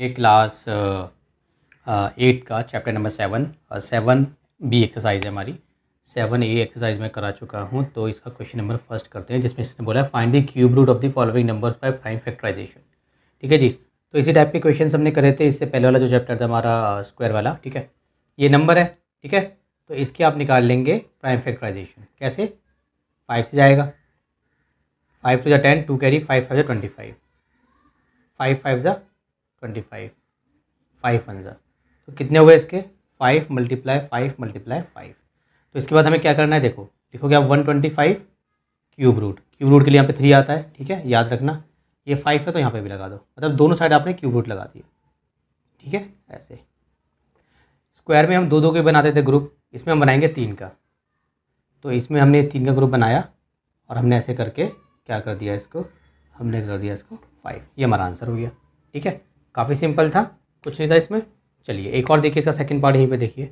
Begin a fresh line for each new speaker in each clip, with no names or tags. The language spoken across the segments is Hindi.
ये क्लास एट uh, uh, का चैप्टर नंबर सेवन और सेवन बी एक्सरसाइज है हमारी सेवन ए एक्सरसाइज में करा चुका हूँ तो इसका क्वेश्चन नंबर फर्स्ट करते हैं जिसमें इसने बोला है find the cube root of the following numbers by prime factorisation ठीक है जी तो इसी टाइप के क्वेश्चन हमने करे थे इससे पहले वाला जो चैप्टर था हमारा स्क्वायर uh, वाला ठीक है ये नंबर है ठीक है तो इसके आप निकाल लेंगे प्राइम फैक्टराइजेशन कैसे फाइव से जाएगा फाइव टू ज़ा ten two carry five five ज़ा ट्वेंटी फाइव फाइव फाइव ज़ा ट्वेंटी फाइव फाइव अंजा तो कितने हो गए इसके five multiply five multiply five तो इसके बाद हमें क्या करना है देखो लिखोगे आप one twenty five cube root cube root के लिए यहाँ पे थ्री आता है ठीक है याद रखना ये फाइव है तो यहाँ पे भी लगा दो मतलब दोनों साइड आपने क्यूब रूट लगा दिया ठीक है ऐसे स्क्वायर में हम दो दो के बनाते थे ग्रुप इसमें हम बनाएंगे तीन का तो इसमें हमने तीन का ग्रुप बनाया और हमने ऐसे करके क्या कर दिया इसको हमने कर दिया इसको फाइव ये हमारा आंसर हो गया ठीक है काफ़ी सिंपल था कुछ नहीं था इसमें चलिए एक और देखिए इसका सेकंड पार्ट यहीं पे देखिए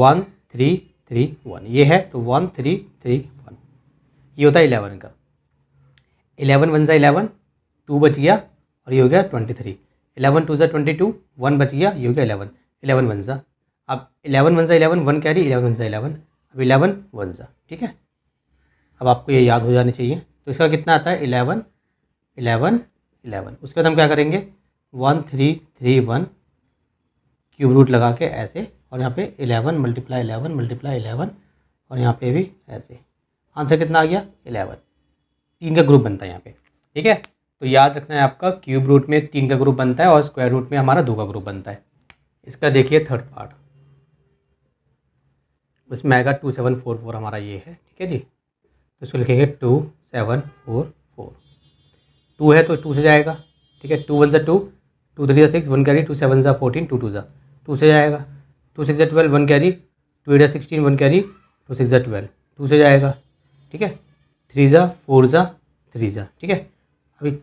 वन थ्री थ्री वन ये है तो वन थ्री थ्री वन ये होता है इलेवन का इलेवन वन ज़ा इलेवन टू बच गया और ये हो गया ट्वेंटी थ्री इलेवन टू ज़ा ट्वेंटी टू वन बच गया ये हो गया इलेवन इलेवन वन ज़ा अब इलेवन वन ज़ा eleven one carry eleven one ज़ा इलेवन अब इलेवन वन ज़ा ठीक है अब आपको ये याद हो जाना चाहिए तो इसका कितना आता है इलेवन इलेवन इलेवन उसके बाद हम क्या करेंगे one three three one cube root लगा के ऐसे और यहाँ पे eleven multiply eleven multiply eleven और यहाँ पे भी ऐसे आंसर कितना आ गया इलेवन तीन का ग्रुप बनता है यहाँ पे ठीक है तो याद रखना है आपका क्यूब रूट में तीन का ग्रुप बनता है और स्क्वायर रूट में हमारा दो का ग्रुप बनता है इसका देखिए थर्ड पार्ट उसमें आएगा टू सेवन फोर फोर हमारा ये है ठीक है जी तो इसको लिखेंगे टू सेवन फोर टू है तो टू से जाएगा ठीक है टू वन ज़ा टू टू थ्री ज़ा six one carry two seven ज़ा फोर्टीन टू टू ज़ा टू से जाएगा टू सिक्स ज़ा twelve one carry two eight ज़ा sixteen one carry two six ज़ा ट्वेल्व टू से जाएगा ठीक है थ्री ज़ा फोर ज़ा थ्री ज़ा ठीक है अभी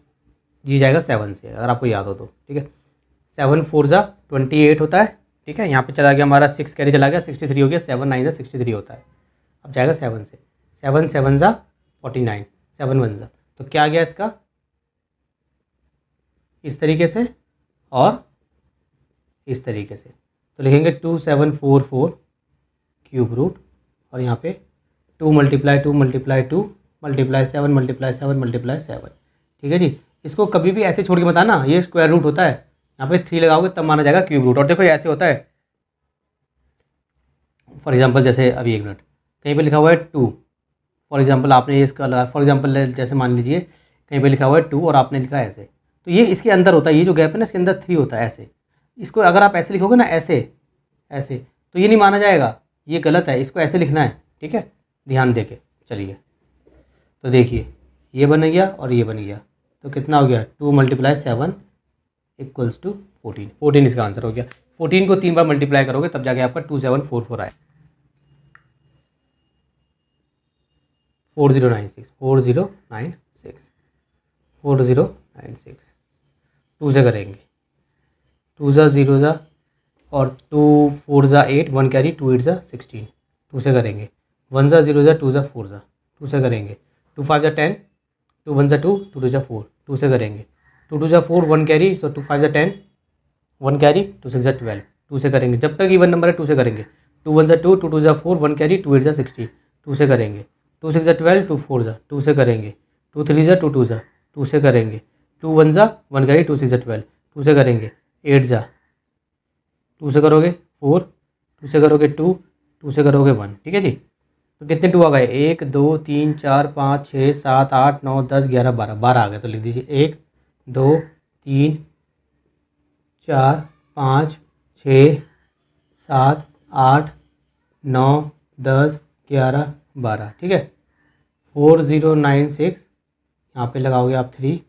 ये जाएगा सेवन से अगर आपको याद हो तो ठीक है सेवन फोर ज़ा ट्वेंटी एट होता है ठीक है यहाँ पे चला गया हमारा सिक्स कैरी चला गया सिक्सटी थ्री हो गया सेवन नाइन ज़ा सिक्सटी थ्री होता है अब जाएगा सेवन से सेवन सेवन ज़ा फोर्टी नाइन सेवन वन ज़ा तो क्या गया इसका इस तरीके से और इस तरीके से तो लिखेंगे two seven four four cube root और यहाँ पे two multiply two multiply two multiply seven multiply seven multiply seven ठीक है जी इसको कभी भी ऐसे छोड़ के बताना ये स्क्वायर रूट होता है यहाँ पे थ्री लगाओगे तब माना जाएगा क्यूब रूट और देखो ऐसे होता है फॉर एग्जाम्पल जैसे अभी एक मिनट कहीं पर लिखा हुआ है टू फॉर एग्जाम्पल आपने इसका लगा फॉर एग्जाम्पल जैसे मान लीजिए कहीं पर लिखा हुआ है टू और आपने लिखा ऐसे तो ये इसके अंदर होता है ये जो गैप है ना इसके अंदर थ्री होता है ऐसे इसको अगर आप ऐसे लिखोगे ना ऐसे ऐसे तो ये नहीं माना जाएगा ये गलत है इसको ऐसे लिखना है ठीक है ध्यान दे के चलिए तो देखिए ये बन गया और ये बन गया तो कितना हो गया two multiply seven equals two fourteen fourteen इसका आंसर हो गया फोर्टीन को तीन बार मल्टीप्लाई करोगे तब जाके आपका टू सेवन फोर फोर आए four zero nine six four zero nine six four zero nine six two से करेंगे टू ज़ा ज़ीरो ज़ा और टू फोर ज़ा eight one carry two eight ज़ा सिक्सटीन टू से करेंगे वन ज़ा ज़ीरो ज़ा टू ज़ा फोर ज़ा टू से करेंगे टू फाइव ज़ा टेन टू वन ज़ा टू टू टू ज़ा फोर टू से करेंगे टू टू ज़ा four one carry so two five ज़ा ten one carry two six ज़ा ट्वेल्व टू से करेंगे जब तक इवन नंबर है टू से करेंगे टू वन ज़ा टू टू टू ज़ा four one carry two eight ज़ा सिक्सटी टू से करेंगे टू सिक्स ज़ा ट्वेल्व टू फोर ज़ा टू से करेंगे टू थ्री ज़ा टू टू ज़ा टू से करेंगे टू वन ज़ा वन करिए टू सी ज़ा ट्वेल्व टू से करेंगे एट ज़ा टू से करोगे फोर टू से करोगे टू टू से करोगे वन ठीक है जी तो कितने टू आ गए एक दो तीन चार पाँच छः सात आठ नौ दस ग्यारह बारह बारह आ गए तो लिख दीजिए एक दो तीन चार पाँच छ सात आठ नौ दस ग्यारह बारह ठीक है फोर ज़ीरो नाइन सिक्स यहाँ पे लगाओगे आप थ्री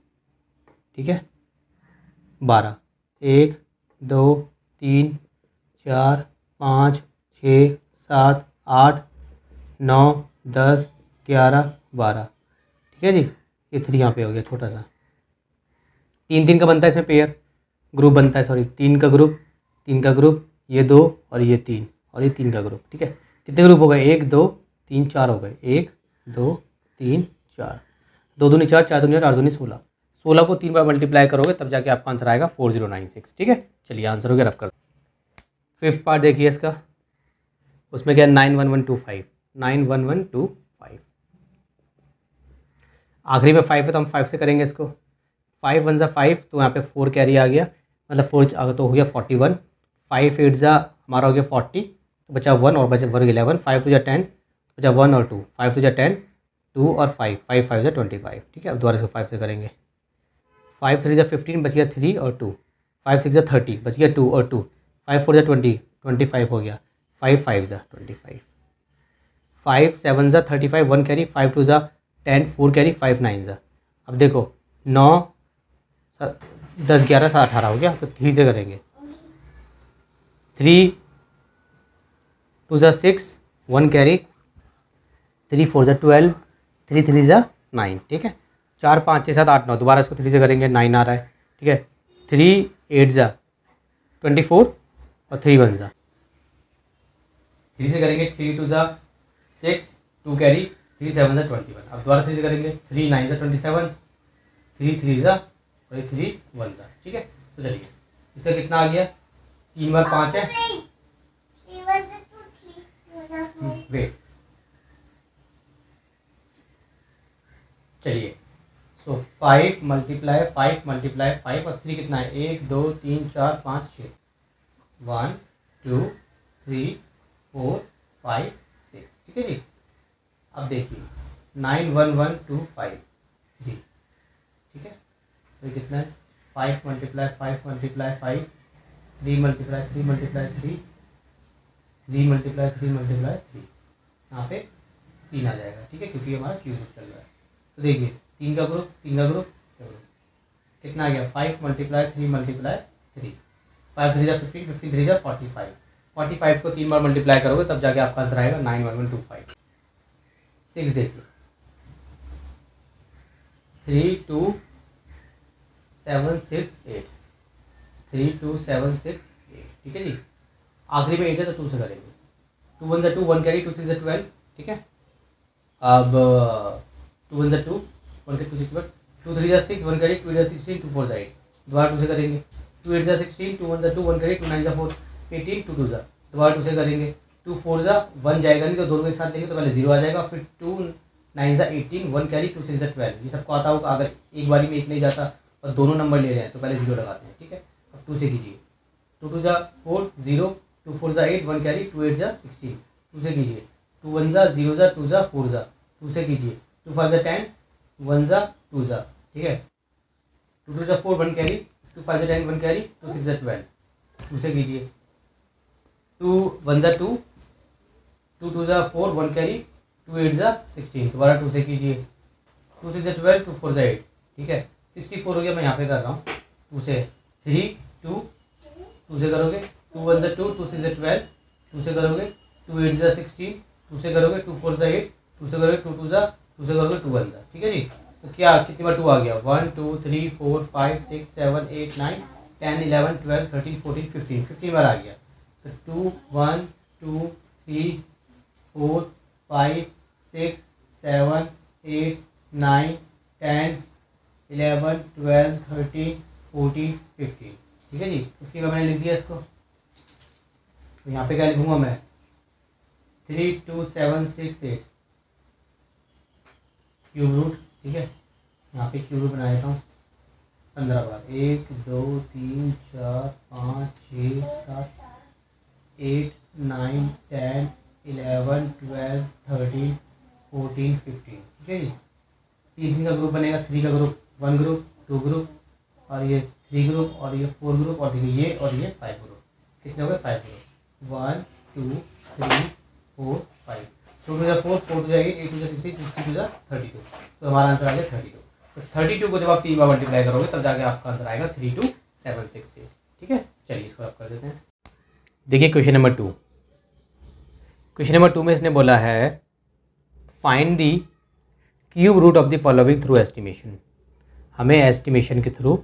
ठीक है बारह एक दो तीन चार पाँच छ सात आठ नौ दस ग्यारह बारह ठीक है जी ये थ्री यहाँ पे हो गया छोटा सा तीन तीन का बनता है इसमें पेयर ग्रुप बनता है सॉरी तीन का ग्रुप तीन का ग्रुप ये दो और ये तीन और ये तीन का ग्रुप ठीक है कितने ग्रुप हो गए एक दो तीन चार हो गए एक दो तीन चार दो दूनी चार चार दूनी चार दूनी सोलह सोलह को तीन बार मल्टीप्लाई करोगे तब जाके आपका आंसर आएगा फोर जीरो नाइन सिक्स ठीक है चलिए आंसर हो गया रख कर फिफ्थ पार्ट देखिए इसका उसमें क्या है nine one one two five nine one one two five आखिरी में फाइव है तो हम फाइव से करेंगे इसको फाइव वन ज़ा फाइव तो यहाँ पे फोर कैरी आ गया मतलब फोर तो हो गया फोर्टी वन फाइव एट ज़ा हमारा हो गया फोर्टी तो बचा वन और बचा वर्ग इलेवन फाइव टू जै टेन बचा वन और टू फाइव टू जो टेन टू और फाइव फाइव फाइव जो ट्वेंटी फाइव ठीक है अब दोबारा इसको फाइव से करेंगे फाइव थ्री ज़ा फिफ्टीन बच गया थ्री और टू फाइव सिक्स ज़ा थर्टी बच गया टू और टू फाइव फोर ज़ा ट्वेंटी ट्वेंटी फाइव हो गया फाइव फाइव ज़ा ट्वेंटी फाइव फाइव सेवन ज़ा thirty five one carry five two ज़ा ten four carry five nine ज़ा अब देखो नौ दस ग्यारह सा अठारह हो गया तो थ्री से करेंगे थ्री टू ज़ा six one carry three four ज़ा ट्वेल्व थ्री थ्री ज़ा नाइन ठीक है चार पाँच छः सात आठ नौ दोबारा इसको थ्री से करेंगे नाइन आ रहा है ठीक है थ्री एट ज़ा ट्वेंटी फोर और थ्री वन ज़ा थ्री से करेंगे थ्री टू ज़ा six two carry three seven ज़ा ट्वेंटी वन अब दोबारा थ्री से करेंगे थ्री नाइन ज़ा ट्वेंटी सेवन थ्री थ्री ज़ा और थ्री वन ज़ा ठीक है तो चलिए इससे कितना आ गया तीन बार पाँच है वेट चलिए so five multiply five multiply five और थ्री कितना है एक दो तीन चार पाँच छः one two three four five six ठीक है जी अब देखिए nine one one two five three ठीक है तो कितना है five multiply five multiply five three multiply three multiply three three multiply three multiply three यहाँ पे तीन आ जाएगा ठीक है क्योंकि हमारा क्यूब चल रहा है तो देखिए तीन का ग्रुप तीन का ग्रुप कितना आ गया five multiply three multiply three five three जा फिफ्टीन फिफ्टीन थ्री जा फोर्टी फाइव फोर्टी फाइव को तीन बार मल्टीप्लाई करोगे तब जाके आपका आंसर आएगा nine one one two five six देखिए three two seven six eight three two seven six eight ठीक है जी आखिरी में एट है तो टू से करेंगे टू वन जो two one carry two six ज़ा ट्वेल्व ठीक है अब टू वन जो two one six two three six one two sixteen two four दोबारा टू से करेंगे two eight sixteen two one two one two nine four eighteen two two जा दोबारा टू से करेंगे टू फोर जा वन जाएगा नहीं तो दोनों के साथ लेंगे तो पहले जीरो आ जाएगा फिर टू नाइन जा eighteen one carry two six twelve ये सबको आता होगा अगर एक बारी में एक नहीं जाता और दोनों नंबर ले रहे हैं तो पहले जीरो लगाते हैं ठीक है अब टू से कीजिए टू टू जा फोर जीरो टू फोर जा eight one carry two eight जा सिक्सटीन टू से कीजिए टू वन जा जीरो जा टू जा फोर जा टू से कीजिए टू फाइव जा टेन वन ज़ा टू ज़ा ठीक है टू टू ज़ा four one carry two five ज़ा ten one carry two six ज़ा ट्वेल्व टू से कीजिए टू वन ज़ा टू टू टू ज़ा four one carry two eight ज़ा सिक्सटीन दोबारा टू से कीजिए टू सिक्स ज़ा ट्वेल्व टू फोर ज़ा एट ठीक है सिक्सटी फोर हो गया मैं यहाँ पे कर रहा हूँ टू से थ्री टू टू से करोगे टू वन ज़ा टू टू सिक्स ज़ा ट्वेल्व टू से करोगे टू एट ज़ा सिक्सटीन टू से करोगे टू फोर ज़ा एट टू से करोगे टू टू ज़ा टू से दो टू आंसर ठीक है जी तो क्या कितनी बार टू आ गया one two three four five six seven eight nine ten eleven twelve thirteen fourteen fifteen fifteen बार आ गया तो two one two three four five six seven eight nine ten eleven twelve thirteen fourteen fifteen ठीक है जी फिफ्टीन बार मैंने लिख दिया इसको तो यहाँ पे क्या लिखूँगा मैं three two seven six eight cube root ठीक है यहाँ पे क्यूब रूट बना देता हूँ पंद्रह बार एक दो तीन चार पाँच छः सात eight nine ten eleven twelve thirteen fourteen fifteen ठीक है जी तीन का ग्रुप बनेगा थ्री का group one group two group और ये थ्री ग्रुप और ये फोर ग्रुप और देखिए ये और ये फाइव ग्रुप कितने हो गए five group one two three four five two two four four two जाएगी eight two sixty sixty two जै थर्टी टू तो हमारा आंसर आ गया थर्टी टू तो थर्टी टू को जब आप तीन बार मल्टीप्लाई करोगे तब जाके आपका आंसर आएगा थ्री टू सेवन सिक्स ठीक है चलिए इसको आप कर देते हैं देखिए question number two question number two में इसने बोला है find the cube root of the following through estimation हमें एस्टिमेशन के थ्रू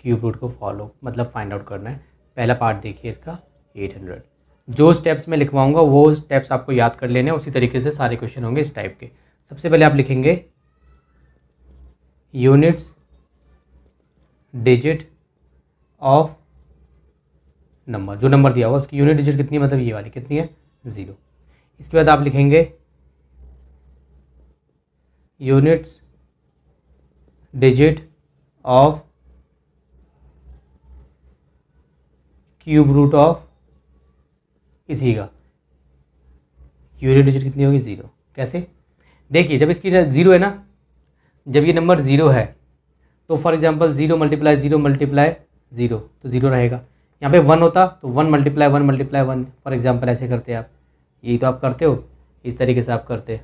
क्यूब रूट को फॉलो मतलब फाइंड आउट करना है पहला पार्ट देखिए इसका एट हंड्रेड जो स्टेप्स मैं लिखवाऊंगा वो स्टेप्स आपको याद कर लेने उसी तरीके से सारे क्वेश्चन होंगे इस टाइप के सबसे पहले आप लिखेंगे यूनिट्स डिजिट ऑफ नंबर जो नंबर दिया होगा उसकी यूनिट डिजिट कितनी है मतलब ये वाली कितनी है ज़ीरो इसके बाद आप लिखेंगे units digit of cube root of किसी का यूनिट डिजिट कितनी होगी ज़ीरो कैसे देखिए जब इसकी ज़ीरो है ना जब ये नंबर ज़ीरो है तो for example zero multiply zero multiply zero तो ज़ीरो रहेगा यहाँ पे वन होता तो one multiply one multiply one for example ऐसे करते आप यही तो आप करते हो इस तरीके से आप करते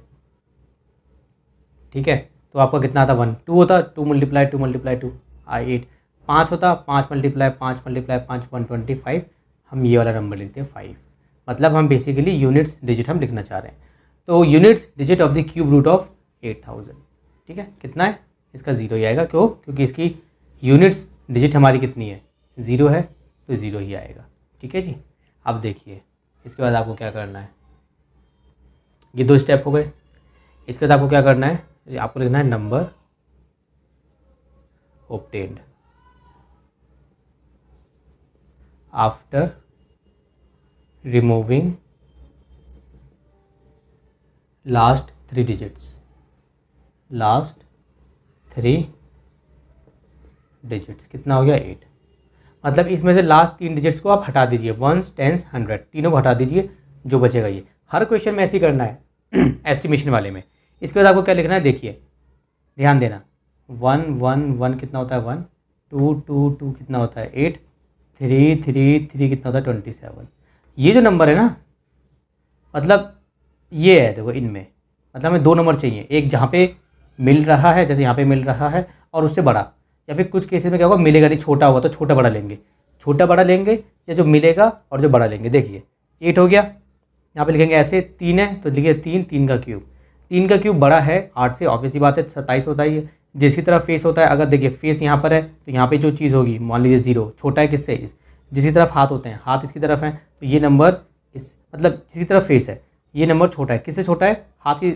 ठीक है तो आपका कितना आता वन टू होता two multiply two multiply two आई एट पाँच होता पाँच मल्टीप्लाई पाँच मल्टीप्लाई पाँच वन ट्वेंटी फाइव हम ये वाला नंबर लेते हैं फाइव मतलब हम बेसिकली यूनिट्स डिजिट हम लिखना चाह रहे हैं तो units digit of the cube root of eight thousand ठीक है कितना है इसका ज़ीरो ही आएगा क्यों क्योंकि इसकी यूनिट्स डिजिट हमारी कितनी है ज़ीरो है तो ज़ीरो ही आएगा ठीक है जी अब देखिए इसके बाद आपको क्या करना है ये दो स्टेप हो गए इसके बाद आपको क्या करना है आपको लिखना है number obtained after removing last three digits last three digits कितना हो गया एट मतलब इसमें से लास्ट तीन डिजिट्स को आप हटा दीजिए वंस टेंस हंड्रेड तीनों को हटा दीजिए जो बचेगा ये हर क्वेश्चन में ऐसे ही करना है एस्टिमेशन वाले में इसके बाद आपको क्या लिखना है देखिए ध्यान देना वन वन वन कितना होता है वन टू टू टू कितना होता है एट थ्री थ्री थ्री कितना होता है ट्वेंटी सेवन ये जो नंबर है ना मतलब ये है देखो इनमें मतलब हमें दो नंबर चाहिए एक जहाँ पे मिल रहा है जैसे यहाँ पे मिल रहा है और उससे बड़ा या फिर कुछ केसेस में क्या होगा मिलेगा नहीं छोटा होगा तो छोटा बड़ा लेंगे छोटा बड़ा लेंगे या जो मिलेगा और जो बड़ा लेंगे देखिए एट हो गया यहाँ पे लिखेंगे ऐसे तीन है तो लिखिए तीन तीन का क्यूब तीन का क्यूब बड़ा है आठ से ऑफिस की बात है सत्ताईस होता ही है जिसकी तरफ फेस होता है अगर देखिए फेस यहाँ पर है तो यहाँ पे जो चीज़ होगी मान लीजिए जीरो छोटा है किससे जिसकी तरफ हाथ होते हैं हाथ इसकी तरफ हैं तो ये नंबर इस मतलब जिसकी तरफ फेस है ये नंबर छोटा है किससे छोटा है हाथ की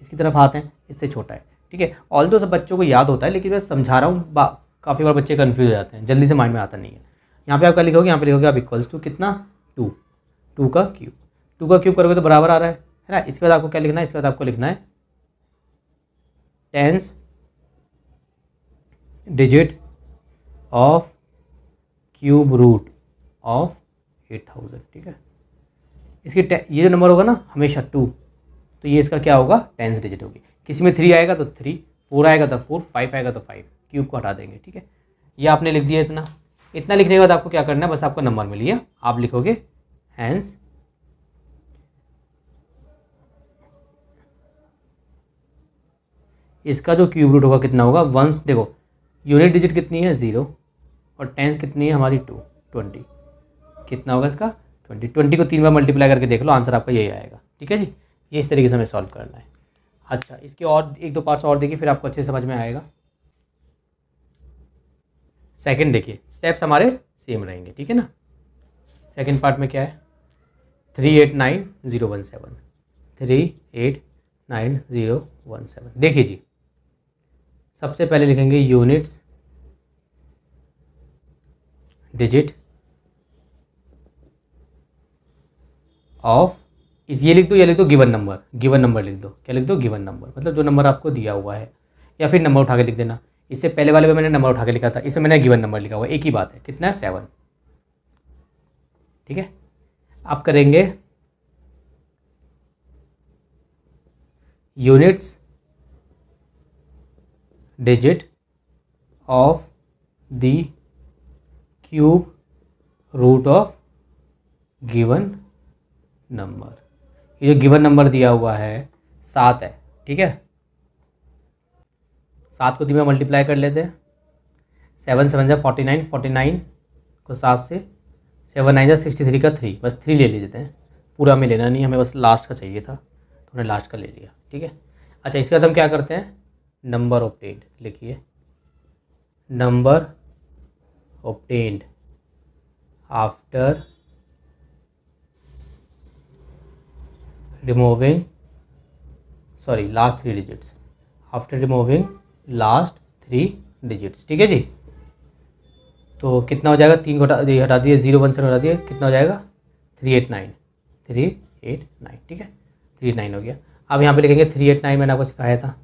इसकी तरफ हाथ है इससे छोटा है ठीक है ऑल तो सब बच्चों को याद होता है लेकिन मैं समझा रहा हूँ काफ़ी बार बच्चे कन्फ्यूज हो जाते हैं जल्दी से माइंड में आता नहीं है यहाँ पे आप क्या लिखोगे यहाँ पे लिखोगे आप इक्वल्स टू कितना टू टू का क्यूब टू का क्यूब करोगे तो बराबर आ रहा है है ना इसके बाद आपको क्या लिखना है इसके बाद आपको लिखना है tens digit of cube root of eight thousand ठीक है इसकी ये जो नंबर होगा ना हमेशा टू तो ये इसका क्या होगा टेंस डिजिट होगी किसी में थ्री आएगा तो थ्री फोर आएगा तो फोर फाइव आएगा तो फाइव क्यूब को हटा देंगे ठीक है ये आपने लिख दिया इतना इतना लिखने के बाद आपको क्या करना है बस आपका नंबर मिल गया आप लिखोगे हैंस इसका जो क्यूब रूट होगा कितना होगा वंस देखो यूनिट डिजिट कितनी है ज़ीरो और टेंस कितनी है हमारी टू ट्वेंटी कितना होगा इसका ट्वेंटी ट्वेंटी को तीन बार मल्टीप्लाई करके देख लो आंसर आपका यही आएगा ठीक है जी ये इस तरीके से हमें सॉल्व करना है अच्छा इसके और एक दो पार्ट्स और देखिए फिर आपको अच्छे समझ में आएगा सेकंड देखिए स्टेप्स हमारे सेम रहेंगे ठीक है ना सेकंड पार्ट में क्या है three eight nine zero one seven three eight nine zero one seven देखिए जी सबसे पहले लिखेंगे यूनिट्स डिजिट ऑफ इस ये लिख दो ये लिख दो गिवन नंबर गिवन नंबर लिख दो क्या लिख दो गिवन नंबर मतलब जो नंबर आपको दिया हुआ है या फिर नंबर उठा के लिख देना इससे पहले वाले में मैंने नंबर उठा के लिखा था इसमें मैंने गिवन नंबर लिखा हुआ एक ही बात है कितना है सेवन ठीक है आप करेंगे units digit of the cube root of given number ये जो गिवन नंबर दिया हुआ है सात है ठीक है सात को तीन में मल्टीप्लाई कर लेते हैं सेवन सेवन जै फोर्टी नाइन फोर्टी नाइन को सात से सेवन नाइन जै सिक्सटी थ्री का थ्री बस थ्री ले लेते हैं पूरा में लेना नहीं हमें बस लास्ट का चाहिए था तो हमने लास्ट का ले लिया ठीक है अच्छा इसके बाद हम क्या करते हैं नंबर ऑप्टेंड लिखिए number obtained after removing sorry last three digits after removing last three digits ठीक है जी तो कितना हो जाएगा तीन घटा हटा दिए जीरो वन सर हटा दिए कितना हो जाएगा three eight nine three eight nine ठीक है थ्री नाइन हो गया अब यहाँ पे लिखेंगे थ्री एट नाइन मैंने आपको सिखाया था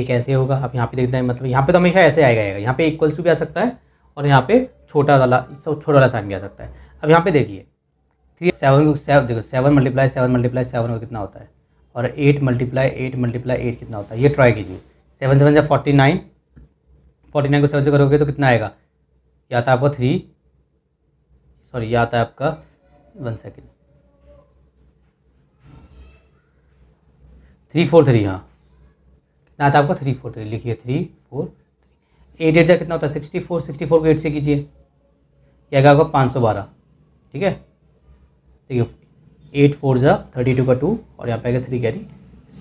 एक ऐसे होगा अब यहाँ पे देखते हैं मतलब यहाँ पे तो हमेशा ऐसे आएगा आएगा यहाँ पे इक्वल्स टू भी आ सकता है और यहाँ पे छोटा वाला छोटा वाला साइन भी आ सकता है अब यहाँ पे देखिए थ्री सेवन सेवन देखो seven multiply seven multiply seven को कितना होता है और eight multiply eight multiply eight कितना होता है ये ट्राई कीजिए सेवन सेवन जब फोर्टी नाइन फोर्टी नाइन को सेवन से करोगे तो कितना आएगा या था तो आपको थ्री सॉरी या है तो आपका one second three four three हाँ कितना आता है थ्री फोर थ्री लिखिए three four three eight eight का कितना होता है सिक्सटी फोर सिक्सटी फोर को एट से कीजिए यह आएगा आपका पाँच सौ बारह ठीक है ठीक है एट फोर ज़ा थर्टी टू का टू और यहाँ पे आएगा थ्री कैरी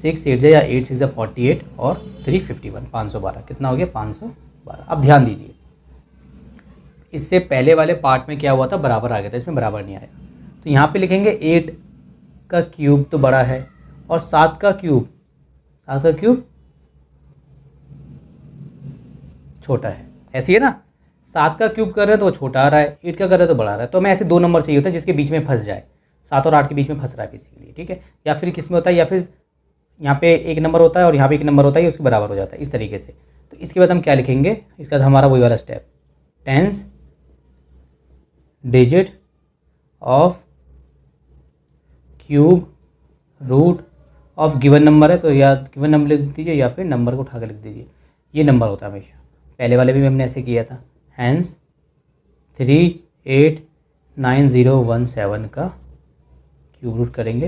सिक्स एट ज़ा या एट सिक्स ज़ा फोर्टी एट और थ्री फिफ्टी वन पाँच सौ बारह कितना हो गया पाँच सौ बारह अब ध्यान दीजिए इससे पहले वाले पार्ट में क्या हुआ था बराबर आ गया था इसमें बराबर नहीं आया तो यहाँ पे लिखेंगे एट का क्यूब तो बड़ा है और सात का क्यूब सात का क्यूब छोटा है ऐसी है ना सात का क्यूब कर रहे हैं तो वो छोटा आ रहा है एट का कर रहा है तो बड़ा आ रहा है तो हमें ऐसे दो नंबर चाहिए होता है जिसके बीच में फंस जाए सात और आठ के बीच में फंस रहा है बेसिकली ठीक है या फिर किस में होता है या फिर यहाँ पे एक नंबर होता है और यहाँ पे एक नंबर होता है उसके बराबर हो जाता है इस तरीके से तो इसके बाद हम क्या लिखेंगे इसके बाद हमारा वही वाला step tens digit of cube root of given number है तो या गिवन नंबर लिख दीजिए या फिर नंबर को उठाकर लिख दीजिए ये नंबर होता है हमेशा पहले वाले भी हमने ऐसे किया था hence three eight nine zero one seven का क्यूब रूट करेंगे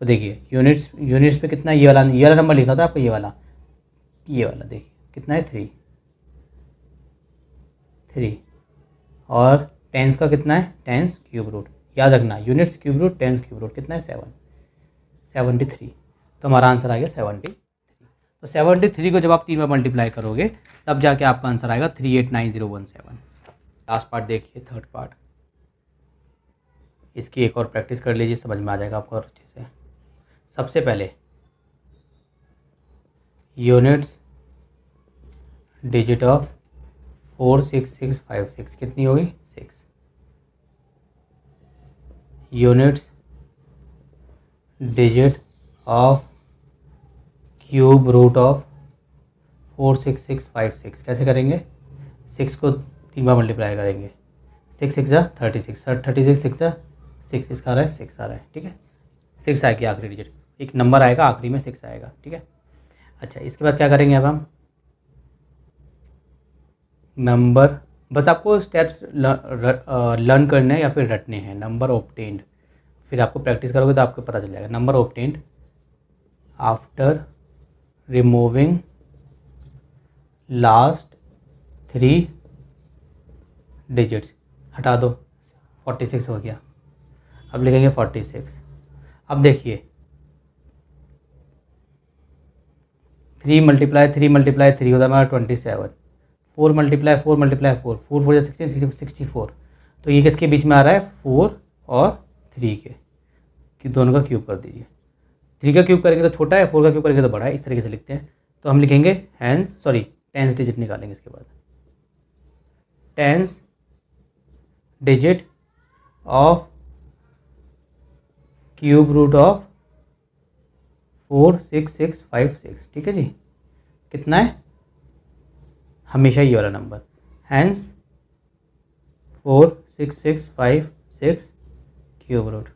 तो देखिए यूनिट्स यूनिट्स पे कितना ये वाला ये वाला नंबर लिखना था आपको ये वाला ये वाला देखिए कितना है थ्री थ्री और टेंस का कितना है टेंस क्यूब रूट याद रखना units cube root tens cube root कितना है सेवन सेवनटी थ्री तो हमारा आंसर आ गया सेवनटी थ्री तो सेवनटी थ्री को जब आप तीन बार मल्टीप्लाई करोगे तब जाके आपका आंसर आएगा three eight nine zero one seven last part देखिए थर्ड पार्ट इसकी एक और प्रैक्टिस कर लीजिए समझ में आ जाएगा आपको और अच्छे से सबसे पहले units digit of four six six five six कितनी होगी six units digit of cube root of four six six five six कैसे करेंगे सिक्स को तीन बार मल्टीप्लाई करेंगे six six thirty six thirty six six six इसका आ रहा है सिक्स आ रहा है ठीक है सिक्स आएगी आखिरी डिजिट एक नंबर आएगा आखिरी में सिक्स आएगा ठीक है अच्छा इसके बाद क्या करेंगे अब हम नंबर बस आपको स्टेप्स लर्न करने या फिर रटने हैं नंबर ऑप्टेंड फिर आपको प्रैक्टिस करोगे तो आपको पता चल जाएगा number obtained after removing last three digits हटा दो फोर्टी सिक्स हो गया अब लिखेंगे फोर्टी सिक्स अब देखिए three multiply three multiply three होता है हमारा twenty seven four multiply four multiply four four four sixteen sixty four तो ये किसके बीच में आ रहा है फोर और थ्री के कि दोनों का क्यूब कर दीजिए थ्री का क्यूब करेंगे तो छोटा है फोर का क्यूब करेंगे तो बड़ा है इस तरीके से लिखते हैं तो हम लिखेंगे हैंस सॉरी टेंस डिजिट निकालेंगे इसके बाद tens digit of cube root of four six six five six ठीक है जी कितना है हमेशा ये वाला number hence four six six five six cube root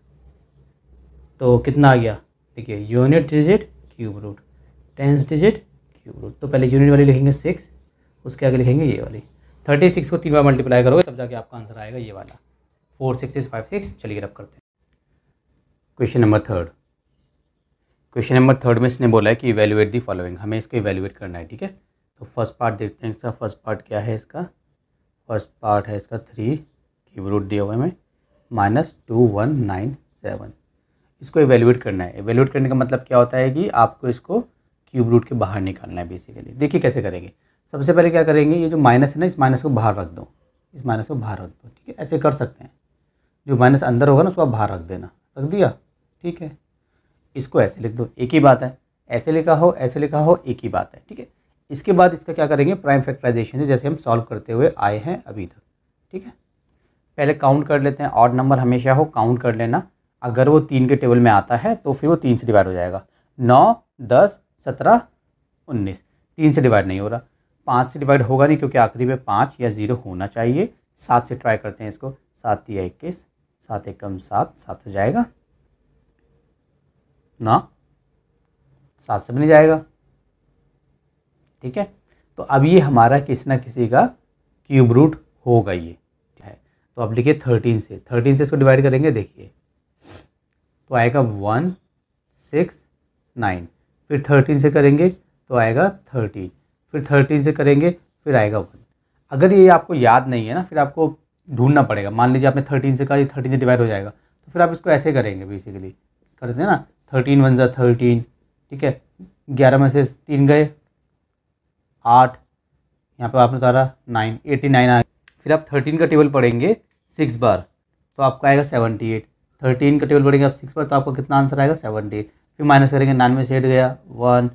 तो कितना आ गया देखिए unit digit cube root tens digit cube root तो पहले यूनिट वाली लिखेंगे सिक्स उसके आगे लिखेंगे ये वाली थर्टी सिक्स को तीन बार मल्टीप्लाई करोगे तब जाके आपका आंसर आएगा ये वाला four six six five six चलिए रब करते हैं question number third question number third में इसने बोला है कि इवेल्युएट दी फॉलोइंग हमें इसको इवेल्युएट करना है ठीक है तो फर्स्ट पार्ट देखते हैं इसका फर्स्ट पार्ट क्या है इसका फर्स्ट पार्ट है इसका थ्री क्यूब रूट दिया हुआ है हमें minus two one nine seven इसको इवेल्युएट करना है इवेल्युएट करने का मतलब क्या होता है कि आपको इसको क्यूब रूट के बाहर निकालना है बेसिकली देखिए कैसे करेंगे सबसे पहले क्या करेंगे ये जो माइनस है ना इस माइनस को बाहर रख दो इस माइनस को बाहर रख दो ठीक है ऐसे कर सकते हैं जो माइनस अंदर होगा ना उसको आप बाहर रख देना रख दिया ठीक है इसको ऐसे लिख दो एक ही बात है ऐसे लिखा हो ऐसे लिखा हो एक ही बात है ठीक है इसके बाद इसका क्या करेंगे प्राइम फैक्टराइजेशन से जैसे हम सॉल्व करते हुए आए हैं अभी तक ठीक है पहले काउंट कर लेते हैं ऑड नंबर हमेशा हो काउंट कर लेना अगर वो तीन के टेबल में आता है तो फिर वो तीन से डिवाइड हो जाएगा नौ दस सत्रह उन्नीस तीन से डिवाइड नहीं हो रहा पाँच से डिवाइड होगा नहीं क्योंकि आखिरी में पाँच या ज़ीरो होना चाहिए सात से ट्राई करते हैं इसको सात या इक्कीस सात एकम सात सात से जाएगा ना सात से बन जाएगा ठीक है तो अब ये हमारा किसी ना किसी का क्यूब रूट होगा ये है तो अब लिखिए थर्टीन से थर्टीन से इसको डिवाइड करेंगे देखिए तो आएगा वन सिक्स नाइन फिर थर्टीन से करेंगे तो आएगा थर्टीन फिर थर्टीन से करेंगे फिर आएगा वन अगर ये आपको याद नहीं है ना फिर आपको ढूंढना पड़ेगा मान लीजिए आपने थर्टीन से कहा थर्टीन से डिवाइड हो जाएगा तो फिर आप इसको ऐसे करेंगे बेसिकली करते हैं ना थर्टीन वन ज़ा थर्टीन ठीक है ग्यारह में से तीन गए आठ यहाँ पे आपने उतारा नाइन एटी नाइन आ फिर आप थर्टीन का टेबल पढ़ेंगे सिक्स बार तो आपका आएगा सेवेंटी एट थर्टीन का टेबल पढ़ेंगे आप सिक्स बार तो आपका कितना आंसर आएगा सेवनटी एट फिर माइनस करेंगे नाइन में से एट गया वन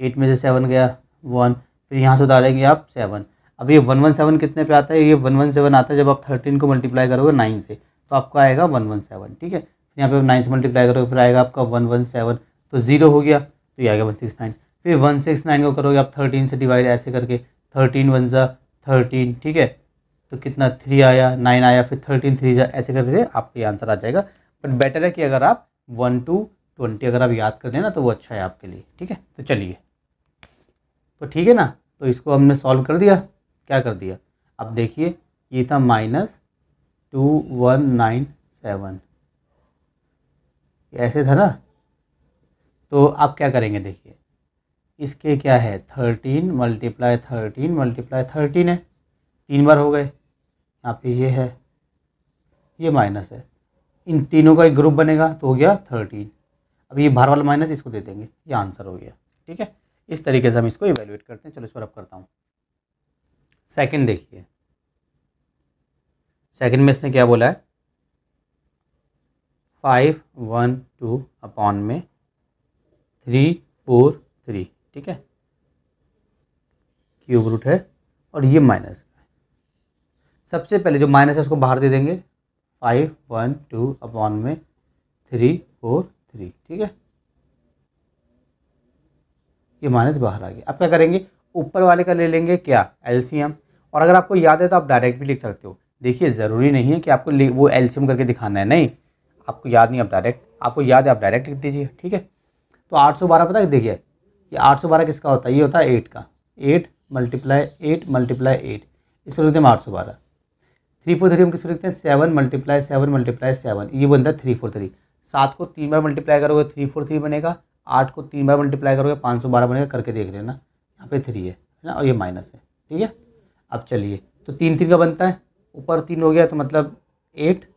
एट में से सेवन गया वन फिर यहाँ से उतारेंगे आप सेवन अब ये वन वन सेवन कितने पे आता है ये वन वन सेवन आता है जब आप थर्टीन को मल्टीप्लाई करोगे नाइन से तो आपका आएगा वन वन सेवन ठीक है यहाँ पे नाइन से मल्टीप्लाई करोगे फिर आएगा आपका वन वन सेवन तो जीरो हो गया तो ये आ गया वन सिक्स नाइन फिर वन सिक्स नाइन को करोगे आप थर्टीन से डिवाइड ऐसे करके थर्टीन वन ज़ा थर्टीन ठीक है तो कितना थ्री आया नाइन आया फिर थर्टीन थ्री ज़ा ऐसे दे आपका ये आंसर आ जाएगा बट बेटर है कि अगर आप वन टू ट्वेंटी अगर आप याद कर लेना तो वो अच्छा है आपके लिए ठीक है तो चलिए तो ठीक है ना तो इसको हमने सॉल्व कर दिया क्या कर दिया अब देखिए ये था minus two one nine seven ऐसे था ना तो आप क्या करेंगे देखिए इसके क्या है thirteen multiply thirteen multiply thirteen है तीन बार हो गए यहाँ पे ये है ये माइनस है इन तीनों का एक ग्रुप बनेगा तो हो गया थर्टीन अब ये बाहर वाला माइनस इसको दे देंगे ये आंसर हो गया ठीक है इस तरीके से हम इसको इवेलुएट करते हैं चलो इस पर अब करता हूँ सेकेंड देखिए सेकेंड में इसने क्या बोला है फाइव वन टू अपॉन में थ्री फोर थ्री ठीक है क्यूब रूट है और ये माइनस का है सबसे पहले जो माइनस है उसको बाहर दे देंगे फाइव वन टू अपॉन में थ्री फोर थ्री ठीक है ये माइनस बाहर आ गया अब क्या करेंगे ऊपर वाले का ले लेंगे क्या एलसीएम और अगर आपको याद है तो आप डायरेक्ट भी लिख सकते हो देखिए ज़रूरी नहीं है कि आपको वो एलसीएम करके दिखाना है नहीं आपको याद नहीं आप डायरेक्ट आपको याद है आप डायरेक्ट लिख दीजिए ठीक है तो आठ सौ बारह पता है देखिए ये आठ सौ बारह किसका होता है ये होता है एट का eight multiply eight multiply eight इसको लिखते हैं आठ सौ बारह थ्री फोर थ्री हम किसको लिखते हैं seven multiply seven multiply seven ये बनता है थ्री फोर थ्री सात को तीन बार मल्टीप्लाई करोगे थ्री फोर थ्री बनेगा आठ को तीन बार मल्टीप्लाई करोगे पाँच सौ बारह बनेगा करके देख लेना यहाँ पे थ्री है है ना और ये माइनस है ठीक है अब चलिए तो तीन तीन का बनता है ऊपर तीन हो गया तो मतलब एट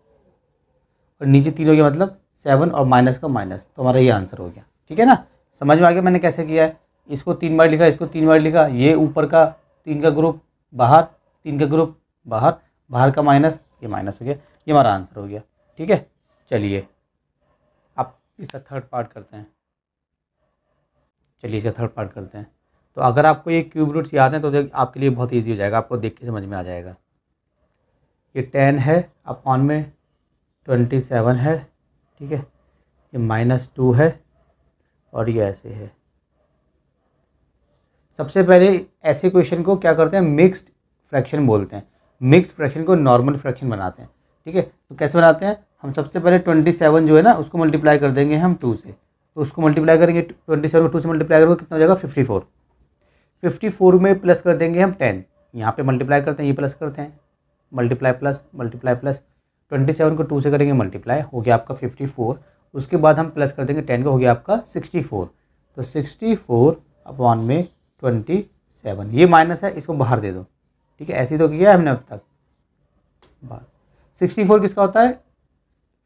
और नीचे तीन हो गया मतलब सेवन और माइनस का माइनस तो हमारा ये आंसर हो गया ठीक है ना समझ में आ गया मैंने कैसे किया है इसको तीन बार लिखा इसको तीन बार लिखा ये ऊपर का तीन का ग्रुप बाहर तीन का ग्रुप बाहर बाहर का माइनस ये माइनस हो गया ये हमारा आंसर हो गया ठीक है चलिए अब इसका थर्ड पार्ट करते हैं चलिए इसका थर्ड पार्ट करते हैं तो अगर आपको ये क्यूब रूट्स याद हैं तो आपके लिए बहुत ईजी हो जाएगा आपको देख के समझ में आ जाएगा ये टेन है अपॉन में ट्वेंटी सेवन है ठीक है ये माइनस टू है और ये ऐसे है सबसे पहले ऐसे क्वेश्चन को क्या करते हैं मिक्स्ड फ्रैक्शन बोलते हैं मिक्स्ड फ्रैक्शन को नॉर्मल फ्रैक्शन बनाते हैं ठीक है तो कैसे बनाते हैं हम सबसे पहले ट्वेंटी सेवन जो है ना उसको मल्टीप्लाई कर देंगे हम टू से तो उसको मल्टीप्लाई करेंगे ट्वेंटी सेवन को टू से मल्टीप्लाई करोगे कितना हो जाएगा फिफ्टी फोर फिफ्टी फोर में प्लस कर देंगे हम टेन यहाँ पे मल्टीप्लाई करते हैं ये प्लस करते हैं multiply plus multiply plus twenty seven को टू से करेंगे मल्टीप्लाई हो गया आपका फिफ्टी फोर उसके बाद हम प्लस कर देंगे टेन का हो गया आपका सिक्सटी फोर तो सिक्सटी फोर अपॉन में ट्वेंटी सेवन ये माइनस है इसको बाहर दे दो ठीक है ऐसे तो किया है हमने अब तक बाहर सिक्सटी फोर किसका होता है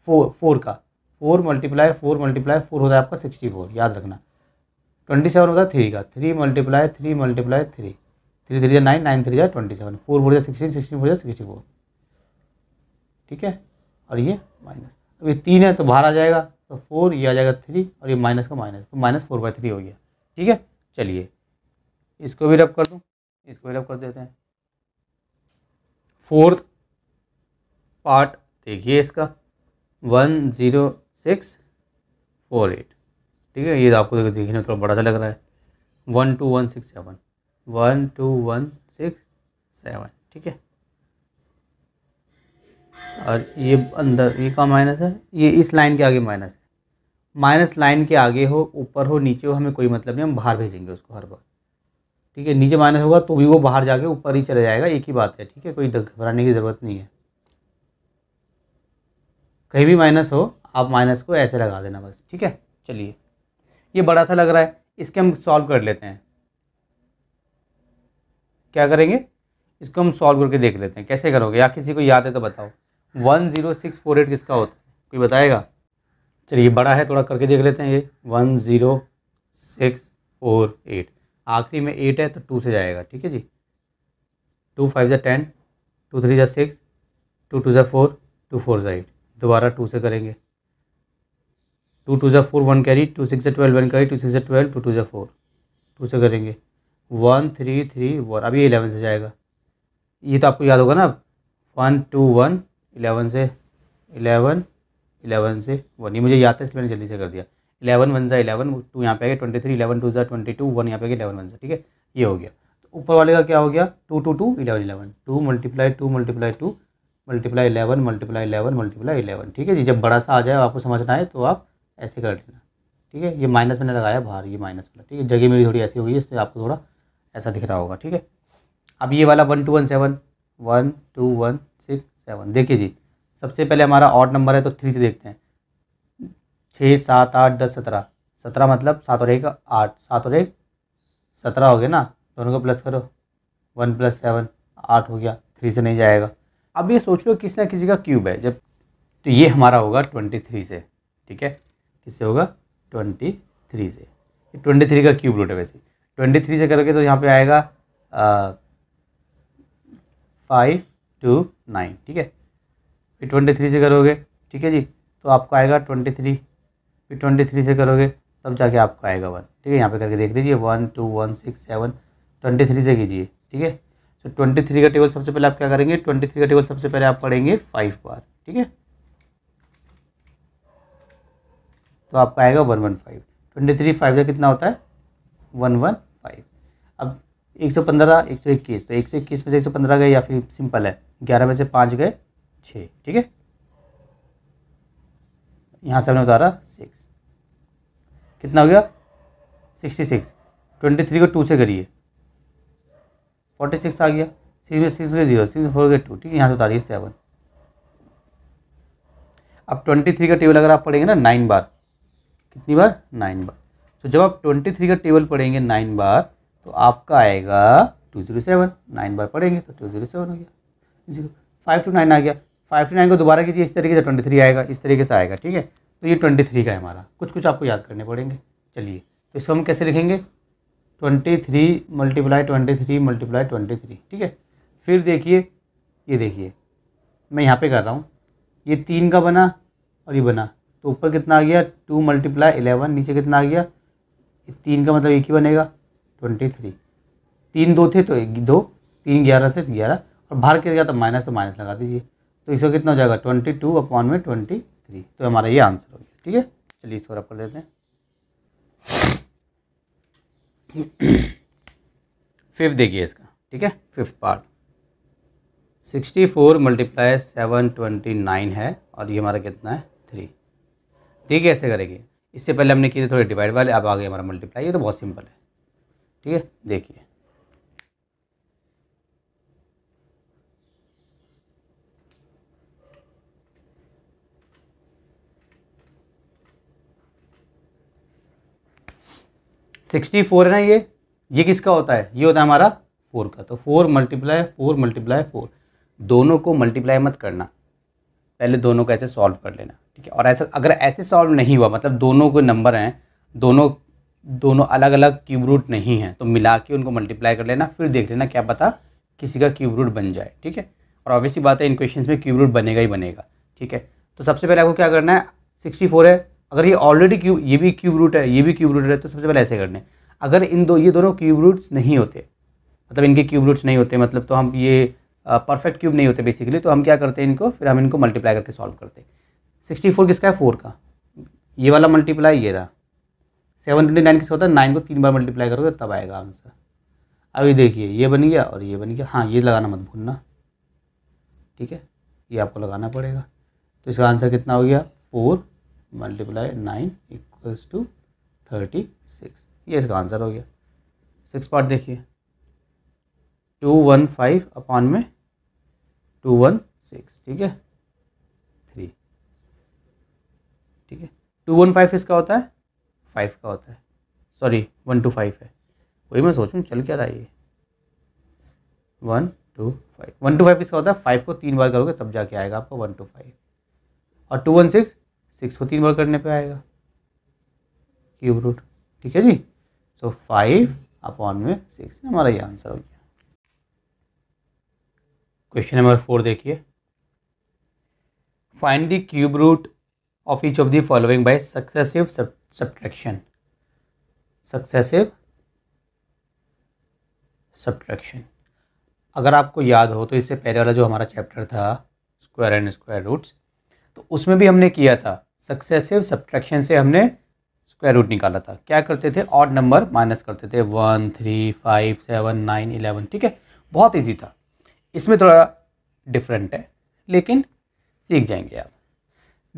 फोर फोर का four multiply four multiply four होता है आपका सिक्सटी फोर याद रखना ट्वेंटी सेवन होता है थ्री का three multiply three multiply three three three जो नाइन नाइन थ्री जो ट्वेंटी सेवन फोर फोर जो सिक्सटीन सिक्सटीन फोर जो सिक्सटी फोर ठीक है और ये माइनस अब ये तीन है तो बाहर आ जाएगा तो फोर ये आ जाएगा थ्री और ये माइनस का माइनस तो माइनस फोर बाई थ्री हो गया ठीक है चलिए इसको भी रब कर दूँ इसको भी रब कर देते हैं फोर्थ पार्ट देखिए इसका one zero six four eight ठीक है ये तो आपको देखने में थोड़ा बड़ा सा लग रहा है one two one six seven one two one six seven ठीक है और ये अंदर ये का माइनस है ये इस लाइन के आगे माइनस है माइनस लाइन के आगे हो ऊपर हो नीचे हो हमें कोई मतलब नहीं हम बाहर भेजेंगे उसको हर बार ठीक है नीचे माइनस होगा तो भी वो बाहर जाके ऊपर ही चला जाएगा एक ही बात है ठीक है कोई घबराने की ज़रूरत नहीं है कहीं भी माइनस हो आप माइनस को ऐसे लगा देना बस ठीक है चलिए ये बड़ा सा लग रहा है इसके हम सॉल्व कर लेते हैं क्या करेंगे इसको हम सॉल्व करके देख लेते हैं कैसे करोगे या किसी को याद है तो बताओ one zero six four eight किसका होता है कोई बताएगा चलिए बड़ा है थोड़ा करके देख लेते हैं ये one zero six four eight आखिरी में एट है तो टू से जाएगा ठीक है जी टू फाइव ज़ा टेन टू थ्री ज़ा सिक्स टू टू ज़ा फोर टू फोर ज़ा एट दोबारा टू से करेंगे टू टू ज़ा four one carry two six ज़ा twelve one carry two six ज़ा ट्वेल्व टू टू ज़ा फोर टू से करेंगे वन थ्री थ्री वन अभी इलेवन से जाएगा ये तो आपको याद होगा ना वन टू वन इलेवन से इलेवन इलेवन से वन ये मुझे याद था इसलिए मैंने जल्दी से कर दिया इलेवन वन ज़ा इलेवन टू यहाँ पे आ गया ट्वेंटी थ्री इलेवन टू ज़ा ट्वेंटी टू वन यहाँ पे आ गया इलेवन वन ज़ा ठीक है ये हो गया तो ऊपर वाले का क्या हो गया two two two eleven eleven two multiply two multiply two multiply eleven multiply eleven multiply eleven ठीक है जी जब बड़ा सा आ जाए आपको समझना है तो आप ऐसे कर लेना ठीक है ये माइनस मैंने लगाया बाहर ये माइनस वाला ठीक है जगह मेरी थोड़ी ऐसी हुई है इसलिए आपको थोड़ा ऐसा दिख रहा होगा ठीक है अब ये वाला one two one seven one two one seven देखिए जी सबसे पहले हमारा ऑट नंबर है तो थ्री से देखते हैं छः सात आठ दस सत्रह सत्रह मतलब सात और एक आठ सात और एक सत्रह हो गया ना दोनों को प्लस करो वन प्लस सेवन आठ हो गया थ्री से नहीं जाएगा अब ये सोच लो किसी ना किसी का क्यूब है जब तो ये हमारा होगा ट्वेंटी थ्री से ठीक है किससे होगा ट्वेंटी थ्री से ट्वेंटी थ्री का क्यूब रूट है वैसे ट्वेंटी थ्री से करोगे तो यहाँ पे आएगा फाइव टू नाइन ठीक है फिर ट्वेंटी थ्री से करोगे ठीक है जी तो आपको आएगा ट्वेंटी थ्री फिर ट्वेंटी थ्री से करोगे तब जाके आपको आएगा वन ठीक है यहाँ पे करके देख लीजिए one two one six seven twenty three से कीजिए ठीक है सो ट्वेंटी थ्री का टेबल सबसे पहले आप क्या करेंगे ट्वेंटी थ्री का टेबल सबसे पहले आप पढ़ेंगे फाइव बार ठीक है तो आपका आएगा one one five twenty three five का कितना होता है वन वन फाइव अब एक सौ पंद्रह एक सौ इक्कीस तो एक सौ इक्कीस में से एक सौ पंद्रह का या फिर सिंपल है ग्यारह में से पाँच गए छः ठीक है यहाँ से हमने उतारा सिक्स कितना हो गया सिक्सटी सिक्स ट्वेंटी थ्री को टू से करिए फोर्टी सिक्स आ गया सिक्स में सिक्स गए जीरो सिक्स फोर गए टू ठीक है यहाँ से उतारिए सेवन अब ट्वेंटी थ्री का टेबल अगर आप पढ़ेंगे ना नाइन बार कितनी बार नाइन बार तो जब आप ट्वेंटी थ्री का टेबल पढ़ेंगे नाइन बार तो आपका आएगा टू जीरो सेवन नाइन बार पढ़ेंगे तो टू जीरो सेवन हो गया जीरो फाइव टू नाइन आ गया फाइव टू नाइन को दोबारा कीजिए इस तरीके से ट्वेंटी थ्री आएगा इस तरीके से आएगा ठीक है तो ये ट्वेंटी थ्री का है हमारा कुछ कुछ आपको याद करने पड़ेंगे चलिए तो इसको हम कैसे लिखेंगे twenty three multiply twenty three multiply twenty three ठीक है फिर देखिए ये देखिए मैं यहाँ पे कर रहा हूँ ये तीन का बना और ये बना तो ऊपर कितना आ गया टू मल्टीप्लाई इलेवन नीचे कितना आ गया तीन का मतलब एक ही बनेगा ट्वेंटी थ्री तीन दो थे तो एक दो तीन ग्यारह थे तो ग्यारह और बाहर किया गया तो माइनस तो माइनस लगा दीजिए तो इसका कितना हो जाएगा ट्वेंटी टू अपॉन में ट्वेंटी थ्री तो हमारा ये आंसर हो गया ठीक है चलिए इसको रख कर लेते हैं फिफ्थ देखिए इसका ठीक है fifth part sixty four multiply seven twenty nine है और ये हमारा कितना है थ्री ठीक है ऐसे करेंगे इससे पहले हमने किए थे थोड़े डिवाइड वाले अब आ गए हमारा मल्टीप्लाई ये तो बहुत सिंपल है ठीक है देखिए सिक्सटी फोर है ना ये ये किसका होता है ये होता है हमारा फोर का तो four multiply four multiply four दोनों को मल्टीप्लाई मत करना पहले दोनों को ऐसे सॉल्व कर लेना ठीक है और ऐसा अगर ऐसे सॉल्व नहीं हुआ मतलब दोनों को नंबर हैं दोनों दोनों अलग अलग क्यूब रूट नहीं हैं तो मिला के उनको मल्टीप्लाई कर लेना फिर देख लेना क्या पता किसी का क्यूब रूट बन जाए ठीक है और ऑब्वियसली बात है इन क्वेश्चन में क्यूब रूट बनेगा ही बनेगा ठीक है तो सबसे पहले आपको क्या करना है सिक्सटी फोर है अगर ये ऑलरेडी क्यूब ये भी क्यूब रूट है ये भी क्यूब रूट है तो सबसे पहले ऐसे करने अगर इन दो ये दोनों क्यूब रूट्स नहीं होते मतलब इनके क्यूब रूट्स नहीं होते मतलब तो हम ये परफेक्ट क्यूब नहीं होते बेसिकली तो हम क्या करते हैं इनको फिर हम इनको मल्टीप्लाई करके सॉल्व करते सिक्सटी फोर किसका है फोर का ये वाला मल्टीप्लाई ये रहा सेवन ट्वेंटी नाइन किसका होता है नाइन को तीन बार मल्टीप्लाई करोगे तब आएगा आंसर अभी देखिए ये बन गया और ये बन गया हाँ ये लगाना मत भूलना ठीक है ये आपको लगाना पड़ेगा तो इसका आंसर कितना हो गया four multiply nine equals to thirty six ये इसका आंसर हो गया सिक्स पार्ट देखिए टू वन फाइव अपॉन में टू वन सिक्स ठीक है थ्री ठीक है टू वन फाइव इसका होता है फाइव का होता है सॉरी वन टू फाइव है वही मैं सोचूँ चल क्या रहा है ये one two five one two five इसका होता है फाइव को तीन बार करोगे तब जाके आएगा आपको वन टू फाइव और टू वन सिक्स सिक्स को तीन बार करने पे आएगा क्यूब रूट ठीक है जी सो फाइव अपॉन में सिक्स हमारा ये आंसर हो गया क्वेश्चन नंबर फोर देखिए find the cube root of each of the following by successive subtraction successive subtraction अगर आपको याद हो तो इससे पहले वाला जो हमारा चैप्टर था स्क्वायर एंड स्क्वायर रूट्स तो उसमें भी हमने किया था सक्सेसिव सब्ट्रैक्शन से हमने स्क्वायर रूट निकाला था क्या करते थे ऑड नंबर माइनस करते थे one three five seven nine eleven ठीक है बहुत ईजी था इसमें थोड़ा डिफरेंट है लेकिन सीख जाएंगे आप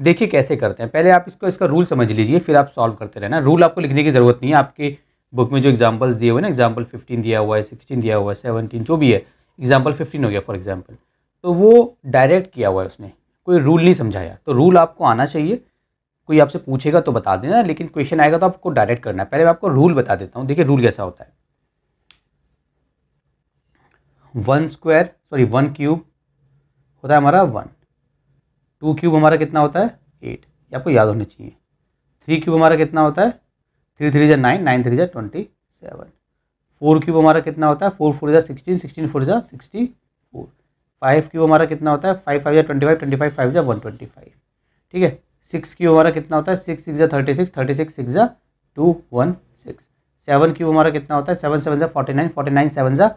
देखिए कैसे करते हैं पहले आप इसको इसका रूल समझ लीजिए फिर आप सॉल्व करते रहना रूल आपको लिखने की ज़रूरत नहीं है आपकी बुक में जो एग्जाम्पल्स दिए हुए ना एग्जाम्पल फिफ्टीन दिया हुआ है सिक्सटीन दिया हुआ है सेवनटीन जो भी है एग्जाम्पल फिफ्टीन हो गया फॉर एग्जाम्पल तो वो डायरेक्ट किया हुआ है उसने कोई रूल नहीं समझाया तो रूल आपको आना चाहिए कोई आपसे पूछेगा तो बता देना लेकिन क्वेश्चन आएगा तो आपको डायरेक्ट करना है पहले मैं आपको रूल बता देता हूँ देखिए रूल कैसा होता है one square sorry one cube होता है हमारा वन टू क्यूब हमारा कितना होता है एट ये आपको याद होना चाहिए थ्री क्यूब हमारा कितना होता है थ्री थ्री जै नाइन नाइन थ्री जै ट्वेंटी सेवन फोर क्यूब हमारा कितना होता है फोर फोर जै सिक्सटीन सिक्सटीन फोर जै सिक्सटी फाइव क्यू हमारा कितना होता है फाइव फाइव या twenty five twenty five five या वन ट्वेंटी फाइव ठीक है सिक्स क्यू हमारा कितना होता है सिक्स सिक्स या thirty six thirty six six या two one six seven cube हमारा कितना होता है सेवन सेवन या forty nine forty nine seven या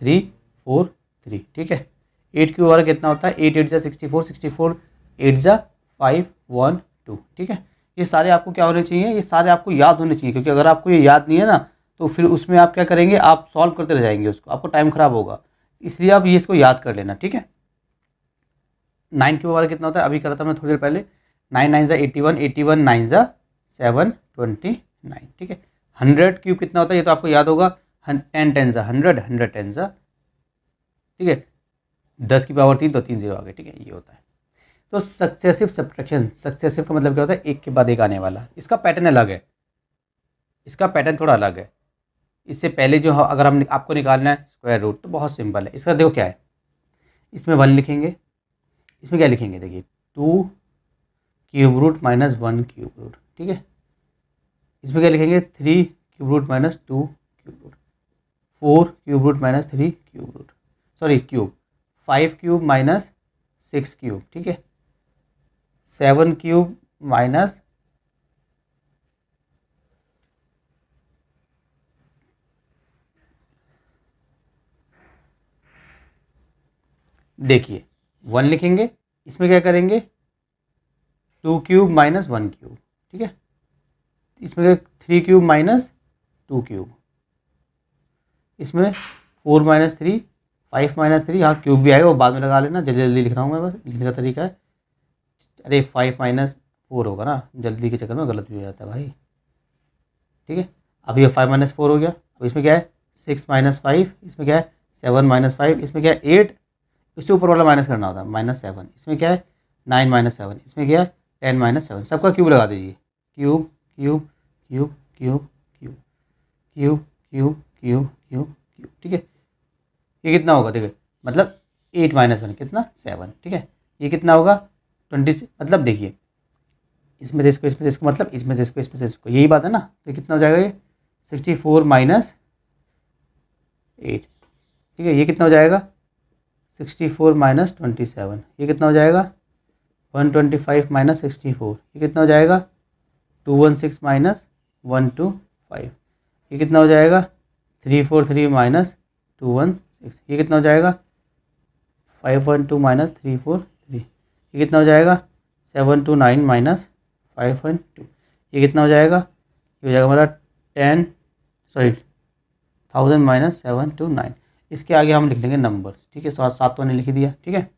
थ्री फोर थ्री ठीक है एट क्यू हमारा कितना होता है एट एट या sixty four sixty four eight या फाइव वन टू ठीक है ये सारे आपको क्या होने चाहिए ये सारे आपको याद होने चाहिए क्योंकि अगर आपको ये याद नहीं है ना तो फिर उसमें आप क्या करेंगे आप सॉल्व करते रह जाएंगे उसको आपको टाइम खराब होगा इसलिए आप ये इसको याद कर लेना ठीक है नाइन क्यूब वाला कितना होता है अभी करा था मैं थोड़ी देर पहले नाइन नाइन ज़ा eighty one eighty one nine ज़ा सेवन ट्वेंटी नाइन ठीक है हंड्रेड क्यूब कितना होता है ये तो आपको याद होगा टेन टेन ज़ा हंड्रेड हंड्रेड टेन ज़ा ठीक है दस की पावर तीन तो तीन जीरो आ गए ठीक है ये होता है तो सक्सेसिव सब्ट्रैक्शन सक्सेसिव का मतलब क्या होता है एक के बाद एक आने वाला इसका पैटर्न अलग है इसका पैटर्न थोड़ा अलग है इससे पहले जो अगर हम आपको निकालना है स्क्वायर रूट तो बहुत सिंपल है इसका देखो क्या है इसमें वन लिखेंगे इसमें क्या लिखेंगे देखिए two cube root minus one cube root ठीक है इसमें क्या लिखेंगे three cube root minus two cube root four cube root minus three cube root sorry cube five cube minus six cube ठीक है सेवन क्यूब माइनस देखिए वन लिखेंगे इसमें क्या करेंगे two cube minus one cube ठीक है इसमें three cube minus two cube इसमें four minus three five minus three हाँ क्यूब भी आएगा वो बाद में लगा लेना जल्दी जल्दी लिख रहा हूँ मैं बस लिखने का तरीका है अरे फाइव माइनस फोर होगा ना जल्दी के चक्कर में गलत भी हो जाता है भाई ठीक है अब ये फाइव माइनस फोर हो गया अब इसमें क्या है सिक्स माइनस फाइव इसमें क्या है सेवन माइनस फाइव इसमें क्या है एट इससे ऊपर वाला माइनस करना होता है माइनस सेवन इसमें क्या है नाइन माइनस सेवन इसमें क्या है टेन माइनस सेवन सबका क्यूब लगा दीजिए cube cube cube cube cube cube cube cube cube cube ठीक है ये कितना होगा देखिए मतलब एट माइनस वन कितना सेवन ठीक है ये कितना होगा ट्वेंटी मतलब देखिए इसमें से इसको इसमें से इसको मतलब इसमें से इसको इसमें से इसको यही बात है ना तो कितना हो जाएगा ये सिक्सटी फोर माइनस एट ठीक है ये कितना हो जाएगा sixty four minus twenty seven ये कितना हो जाएगा one twenty five minus sixty four ये कितना हो जाएगा two one six minus one two five ये कितना हो जाएगा three four three minus two one six ये कितना हो जाएगा five one two minus three four three ये कितना हो जाएगा seven two nine minus five one two ये कितना हो जाएगा ये हो जाएगा हमारा ten sorry thousand minus seven two nine इसके आगे हम लिख लेंगे नंबर ठीक है सात सात तो ने लिख दिया ठीक है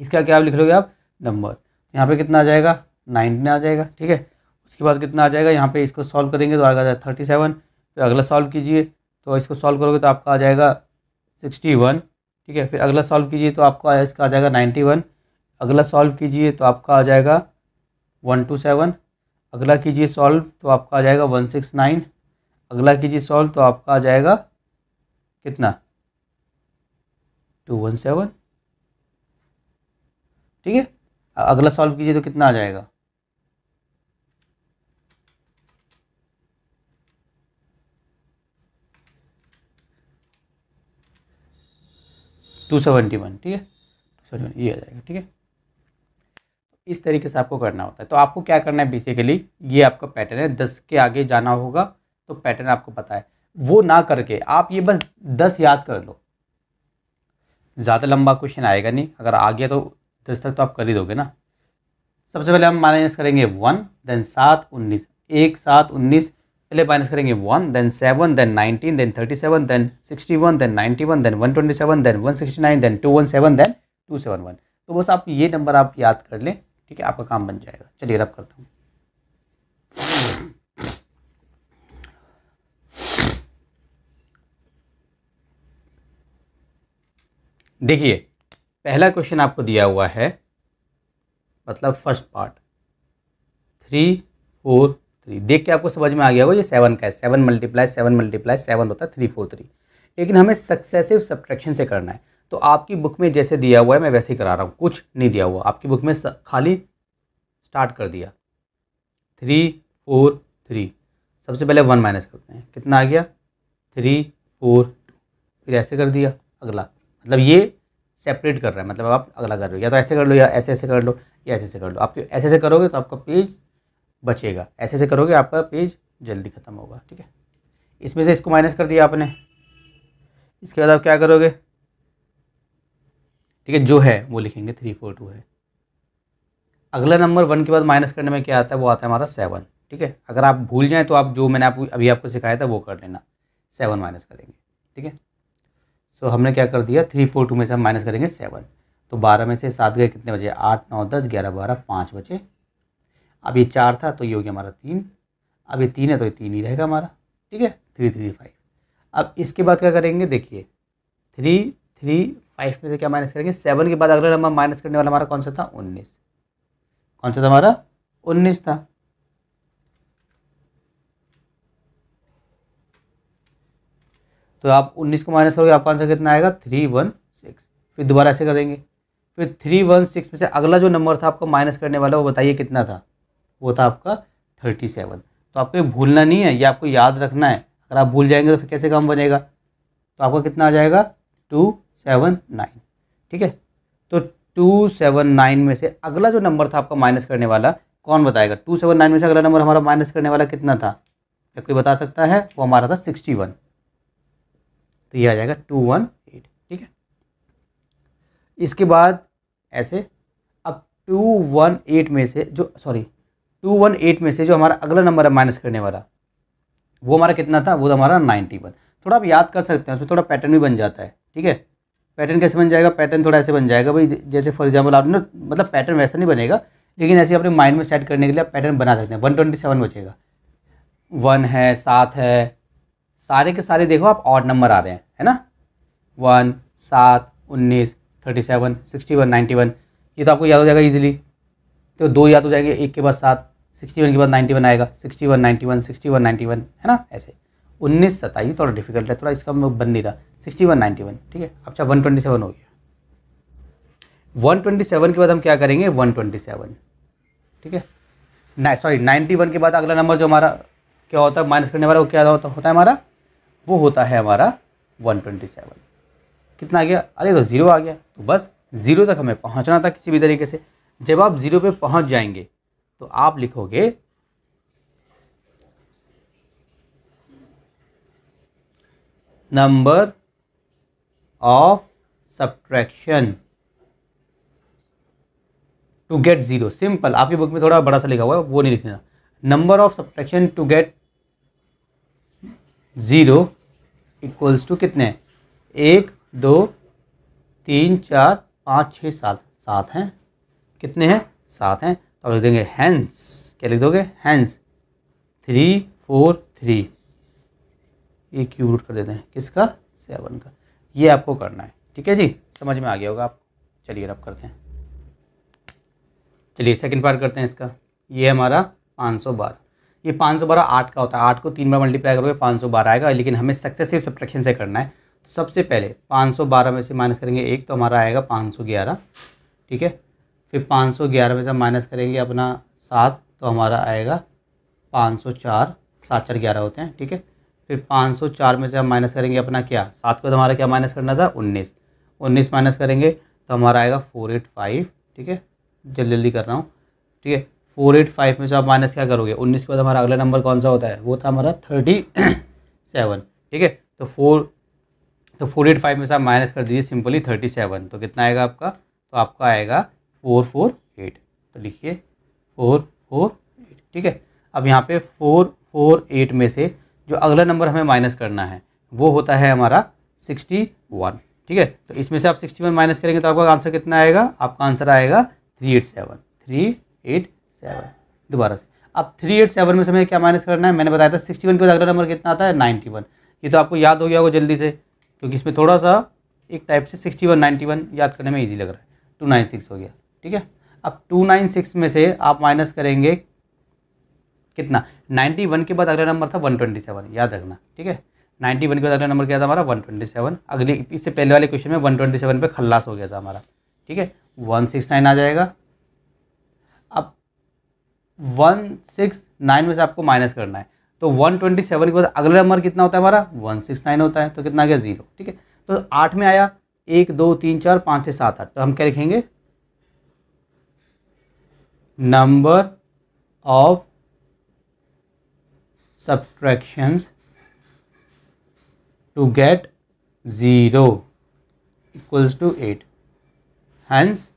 इसके आगे आप लिख लोगे आप नंबर तो यहाँ पे कितना आ जाएगा नाइनटीन आ जाएगा ठीक है उसके बाद कितना आ जाएगा यहाँ पे इसको सॉल्व करेंगे तो आगे आ जाएगा थर्टी सेवन फिर अगला सॉल्व कीजिए तो इसको सॉल्व करोगे तो आपका आ जाएगा सिक्सटी वन ठीक है फिर अगला सॉल्व कीजिए तो आपका इसका आ जाएगा नाइन्टी वन अगला सॉल्व कीजिए तो आपका आ जाएगा वन टू सेवन अगला कीजिए सॉल्व तो आपका आ जाएगा वन सिक्स नाइन अगला कीजिए सॉल्व तो आपका आ जाएगा कितना टू वन सेवन ठीक है अगला सॉल्व कीजिए तो कितना आ जाएगा टू सेवेंटी वन ठीक है टू सेवेंटी ये आ जाएगा ठीक है तो इस तरीके से आपको करना होता है तो आपको क्या करना है बेसिकली ये आपका पैटर्न है दस के आगे जाना होगा तो पैटर्न आपको पता है वो ना करके आप ये बस दस याद कर लो ज़्यादा लंबा क्वेश्चन आएगा नहीं अगर आ गया तो दस तक तो आप कर ही दोगे ना सबसे पहले हम माइनस करेंगे वन देन सात उन्नीस एक सात उन्नीस पहले माइनस करेंगे one then seven then nineteen then thirty seven then sixty one then ninety one then one twenty seven then one sixty nine then two one seven then two seven one तो बस आप ये नंबर आप याद कर लें ठीक है आपका काम बन जाएगा चलिए रब करता हूँ देखिए पहला क्वेश्चन आपको दिया हुआ है मतलब first part three four three देख के आपको समझ में आ गया होगा ये सेवन का है seven multiply seven multiply seven होता है थ्री फोर थ्री लेकिन हमें सक्सेसिव सब्ट्रैक्शन से करना है तो आपकी बुक में जैसे दिया हुआ है मैं वैसे ही करा रहा हूँ कुछ नहीं दिया हुआ आपकी बुक में खाली स्टार्ट कर दिया थ्री फोर थ्री सबसे पहले वन माइनस करते हैं कितना आ गया थ्री फोर फिर ऐसे कर दिया अगला मतलब ये सेपरेट कर रहा है मतलब आप अगला कर रहे हो या तो ऐसे कर लो या ऐसे ऐसे कर लो या ऐसे ऐसे कर लो आपके ऐसे ऐसे करोगे तो आपका पेज बचेगा ऐसे ऐसे करोगे आपका पेज जल्दी ख़त्म होगा ठीक है इसमें से इसको माइनस कर दिया आपने इसके बाद आप क्या करोगे ठीक है जो है वो लिखेंगे थ्री फोर टू है अगला नंबर वन के बाद माइनस करने में क्या आता है वो आता है हमारा सेवन ठीक है अगर आप भूल जाएँ तो आप जो मैंने आप अभी आपको सिखाया था वो कर लेना सेवन माइनस करेंगे ठीक है सो so, हमने क्या कर दिया थ्री फोर टू में से हम माइनस करेंगे सेवन तो बारह में से सात गए कितने बजे आठ नौ दस ग्यारह बारह पाँच बजे अब ये चार था तो ये हो गया हमारा तीन अब ये तीन है तो ये तीन ही रहेगा हमारा ठीक है थ्री थ्री फाइव अब इसके बाद क्या करेंगे देखिए थ्री थ्री फाइव में से क्या माइनस करेंगे सेवन के बाद अगला नंबर माइनस करने वाला हमारा कौन सा था उन्नीस कौन सा था हमारा उन्नीस था तो आप उन्नीस को माइनस करोगे आपका आंसर कितना आएगा थ्री वन सिक्स फिर दोबारा ऐसे करेंगे फिर थ्री वन सिक्स में से अगला जो नंबर था आपको माइनस करने वाला वो बताइए कितना था वो था आपका थर्टी सेवन तो आपको भूलना नहीं है ये आपको याद रखना है अगर आप भूल जाएंगे तो फिर कैसे काम बनेगा तो आपका कितना आ जाएगा टू सेवन नाइन ठीक है तो टू सेवन नाइन में से अगला जो नंबर था आपका माइनस करने वाला कौन बताएगा टू सेवन नाइन में से अगला नंबर हमारा माइनस करने वाला कितना था क्या कोई बता सकता है वो हमारा था सिक्सटी वन तो ये आ जाएगा टू वन एट ठीक है इसके बाद ऐसे अब टू वन एट में से जो सॉरी टू वन एट में से जो हमारा अगला नंबर है माइनस करने वाला वो हमारा कितना था वो हमारा नाइन्टी वन थोड़ा आप याद कर सकते हैं उसमें थोड़ा पैटर्न भी बन जाता है ठीक है पैटर्न कैसे बन जाएगा पैटर्न थोड़ा ऐसे बन जाएगा भाई जैसे फॉर एग्जाम्पल आपने मतलब पैटर्न वैसा नहीं बनेगा लेकिन ऐसे अपने माइंड में सेट करने के लिए आप पैटर्न बना सकते हैं वन ट्वेंटी सेवन बचेगा वन है सात है सारे के सारे देखो आप ऑड नंबर आ रहे हैं है ना वन सात उन्नीस thirty seven sixty one ninety one ये तो आपको याद हो जाएगा ईजिली तो दो याद हो जाएंगे एक के बाद सात सिक्सटी वन के बाद नाइन्टी वन आएगा sixty one ninety one sixty one ninety one है ना ऐसे उन्नीस सताइए थोड़ा डिफिकल्ट है थोड़ा इसका मतलब बन नहीं था सिक्सटी वन नाइन्टी वन ठीक है अच्छा वन ट्वेंटी सेवन हो गया वन ट्वेंटी सेवन के बाद हम क्या करेंगे वन ट्वेंटी सेवन ठीक है ना सॉरी नाइन्टी वन के बाद अगला नंबर जो हमारा क्या होता है माइनस करने वाला वो क्या होता है हमारा वो होता है हमारा 127 कितना आ गया अरे तो ज़ीरो आ गया तो बस ज़ीरो तक हमें पहुंचना था किसी भी तरीके से जब आप ज़ीरो पे पहुंच जाएंगे तो आप लिखोगे number of subtraction to get zero simple आपकी बुक में थोड़ा बड़ा सा लिखा हुआ है वो नहीं लिखना number of subtraction to get zero equals to कितने एक दो तीन चार पाँच छः सात सात हैं कितने हैं सात हैं तो लिख देंगे हैंस क्या लिख दोगे हैंस थ्री फोर थ्री ये क्यूब रूट कर देते हैं किसका सेवन का ये आपको करना है ठीक है जी समझ में आ गया होगा आप चलिए अब करते हैं चलिए सेकंड पार्ट करते हैं इसका ये हमारा पाँच सौ बारह ये पाँच सौ बारह आठ का होता है आठ को तीन बार मल्टीप्लाई करोगे पाँच सौ बारह आएगा लेकिन हमें सक्सेसिव सब्ट्रैक्शन से करना है तो सबसे पहले पाँच सौ बारह में से माइनस करेंगे एक तो हमारा आएगा पाँच सौ ग्यारह ठीक है फिर पाँच सौ ग्यारह में से माइनस करेंगे अपना सात तो हमारा आएगा पाँच सौ चार सात चार ग्यारह होते हैं ठीक है फिर पाँच सौ चार में से हम माइनस करेंगे अपना क्या सात को तो हमारा क्या माइनस करना था उन्नीस उन्नीस माइनस करेंगे तो हमारा आएगा फोर एट फाइव ठीक है जल्दी जल्दी कर रहा हूँ ठीक है फोर एट फाइव में से आप माइनस क्या करोगे उन्नीस के बाद हमारा अगला नंबर कौन सा होता है वो था हमारा थर्टी सेवन ठीक है तो फोर तो फोर एट फाइव में से आप माइनस कर दीजिए सिंपली थर्टी सेवन तो कितना आएगा आपका तो आपका आएगा फोर फोर एट तो लिखिए फोर फोर एट ठीक है अब यहाँ पे फोर फोर एट में से जो अगला नंबर हमें माइनस करना है वो होता है हमारा सिक्सटी वन ठीक है तो इसमें से आप सिक्सटी वन माइनस करेंगे तो आपका आंसर कितना आएगा आपका आंसर आएगा three eight seven three eight seven दोबारा से अब थ्री एट सेवन में समय क्या माइनस करना है मैंने बताया था सिक्सटी वन के बाद अगला नंबर कितना आता है नाइन्टी वन ये तो आपको याद हो गया होगा जल्दी से क्योंकि इसमें थोड़ा सा एक टाइप से सिक्सटी वन नाइन्टी वन याद करने में ईजी लग रहा है टू नाइन सिक्स हो गया ठीक है अब टू नाइन सिक्स में से आप माइनस करेंगे कितना नाइन्टी वन के बाद अगला नंबर था वन ट्वेंटी सेवन याद रखना ठीक है नाइन्टी वन के बाद अगला नंबर क्या था हमारा वन ट्वेंटी सेवन अगले इससे पहले वाले क्वेश्चन में वन ट्वेंटी सेवन पर खल्लास हो गया था हमारा ठीक है वन सिक्स नाइन आ जाएगा वन सिक्स नाइन में से आपको माइनस करना है तो वन ट्वेंटी सेवन के बाद अगला नंबर कितना होता है हमारा वन सिक्स नाइन होता है तो कितना आ गया जीरो ठीक है तो आठ में आया एक दो तीन चार पाँच छः सात आठ तो हम क्या लिखेंगे number of subtractions to get zero equals to eight hence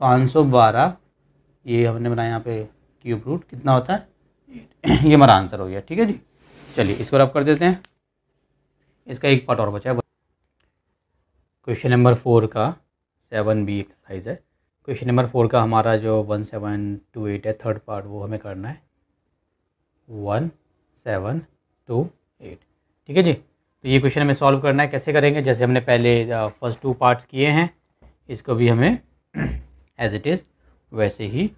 पाँच सौ बारह ये हमने बनाया यहाँ पे क्यूब रूट कितना होता है ये हमारा आंसर हो गया ठीक है जी चलिए इसको रब कर देते हैं इसका एक पार्ट और बचा है क्वेश्चन नंबर फोर का सेवन बी एक्सरसाइज है क्वेश्चन नंबर फोर का हमारा जो वन सेवन टू एट है थर्ड पार्ट वो हमें करना है वन सेवन टू एट ठीक है जी तो ये क्वेश्चन हमें सॉल्व करना है कैसे करेंगे जैसे हमने पहले फर्स्ट टू पार्ट्स किए हैं इसको भी हमें एज इट इज़ वैसे ही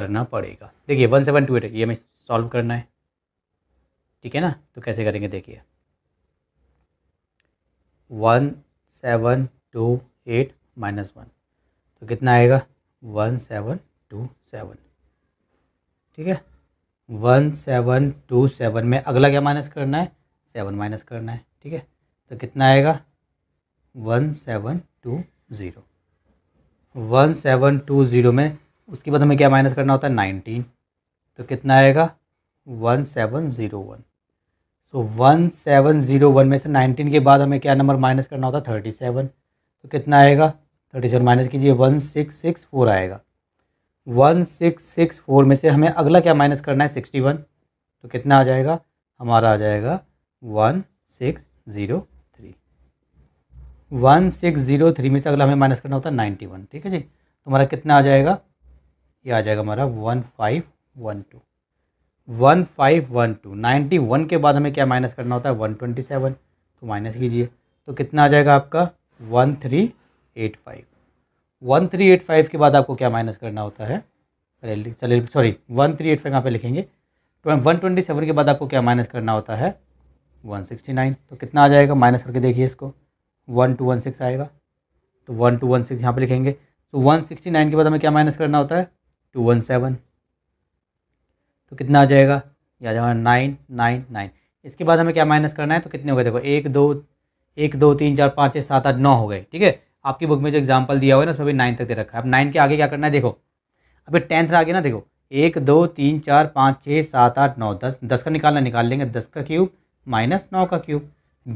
करना पड़ेगा देखिए वन सेवन टू एट ये हमें सॉल्व करना है ठीक है ना तो कैसे करेंगे देखिए one seven two eight minus one तो कितना आएगा वन सेवन टू सेवन ठीक है वन सेवन टू सेवन में अगला क्या माइनस करना है सेवन माइनस करना है ठीक है तो कितना आएगा one seven two zero one seven two zero में उसके बाद हमें क्या माइनस करना होता है नाइनटीन तो कितना आएगा one seven zero one so one seven zero one में से नाइनटीन के बाद हमें क्या नंबर माइनस करना होता है थर्टी सेवन तो कितना आएगा थर्टी सेवन माइनस कीजिए वन सिक्स सिक्स फोर आएगा वन सिक्स सिक्स फोर में से हमें अगला क्या माइनस करना है सिक्सटी वन तो कितना आ जाएगा हमारा आ जाएगा one six zero three one six zero three में से अगला हमें माइनस करना होता है नाइन्टी वन ठीक है जी तुम्हारा कितना आ जाएगा ये आ जाएगा हमारा one five one two one five one two ninety one के बाद हमें क्या माइनस करना होता है वन ट्वेंटी सेवन तो माइनस कीजिए तो कितना आ जाएगा आपका one three eight five one three eight five के बाद आपको क्या माइनस करना होता है पहले चले sorry one three eight five यहाँ पर लिखेंगे तो वन ट्वेंटी सेवन के बाद आपको क्या माइनस करना होता है वन सिक्सटी नाइन तो कितना आ जाएगा माइनस करके देखिए इसको वन टू वन सिक्स आएगा तो वन टू वन सिक्स यहाँ पर लिखेंगे तो वन सिक्सटी नाइन के बाद हमें क्या माइनस करना होता है टू वन सेवन तो कितना आ जाएगा या जाएगा नाइन नाइन नाइन इसके बाद हमें क्या माइनस करना है तो कितने हो गए देखो एक दो एक दो तीन चार पाँच छः सात आठ नौ हो गए ठीक है आपकी बुक में जो एग्जाम्पल दिया हुआ है ना उसमें भी नाइन तक दे रखा है अब नाइन के आगे क्या करना है देखो अभी टेंथ आगे ना देखो एक दो तीन चार पाँच छः सात आठ नौ दस दस का निकालना निकाल लेंगे दस का क्यूब माइनस नौ का क्यूब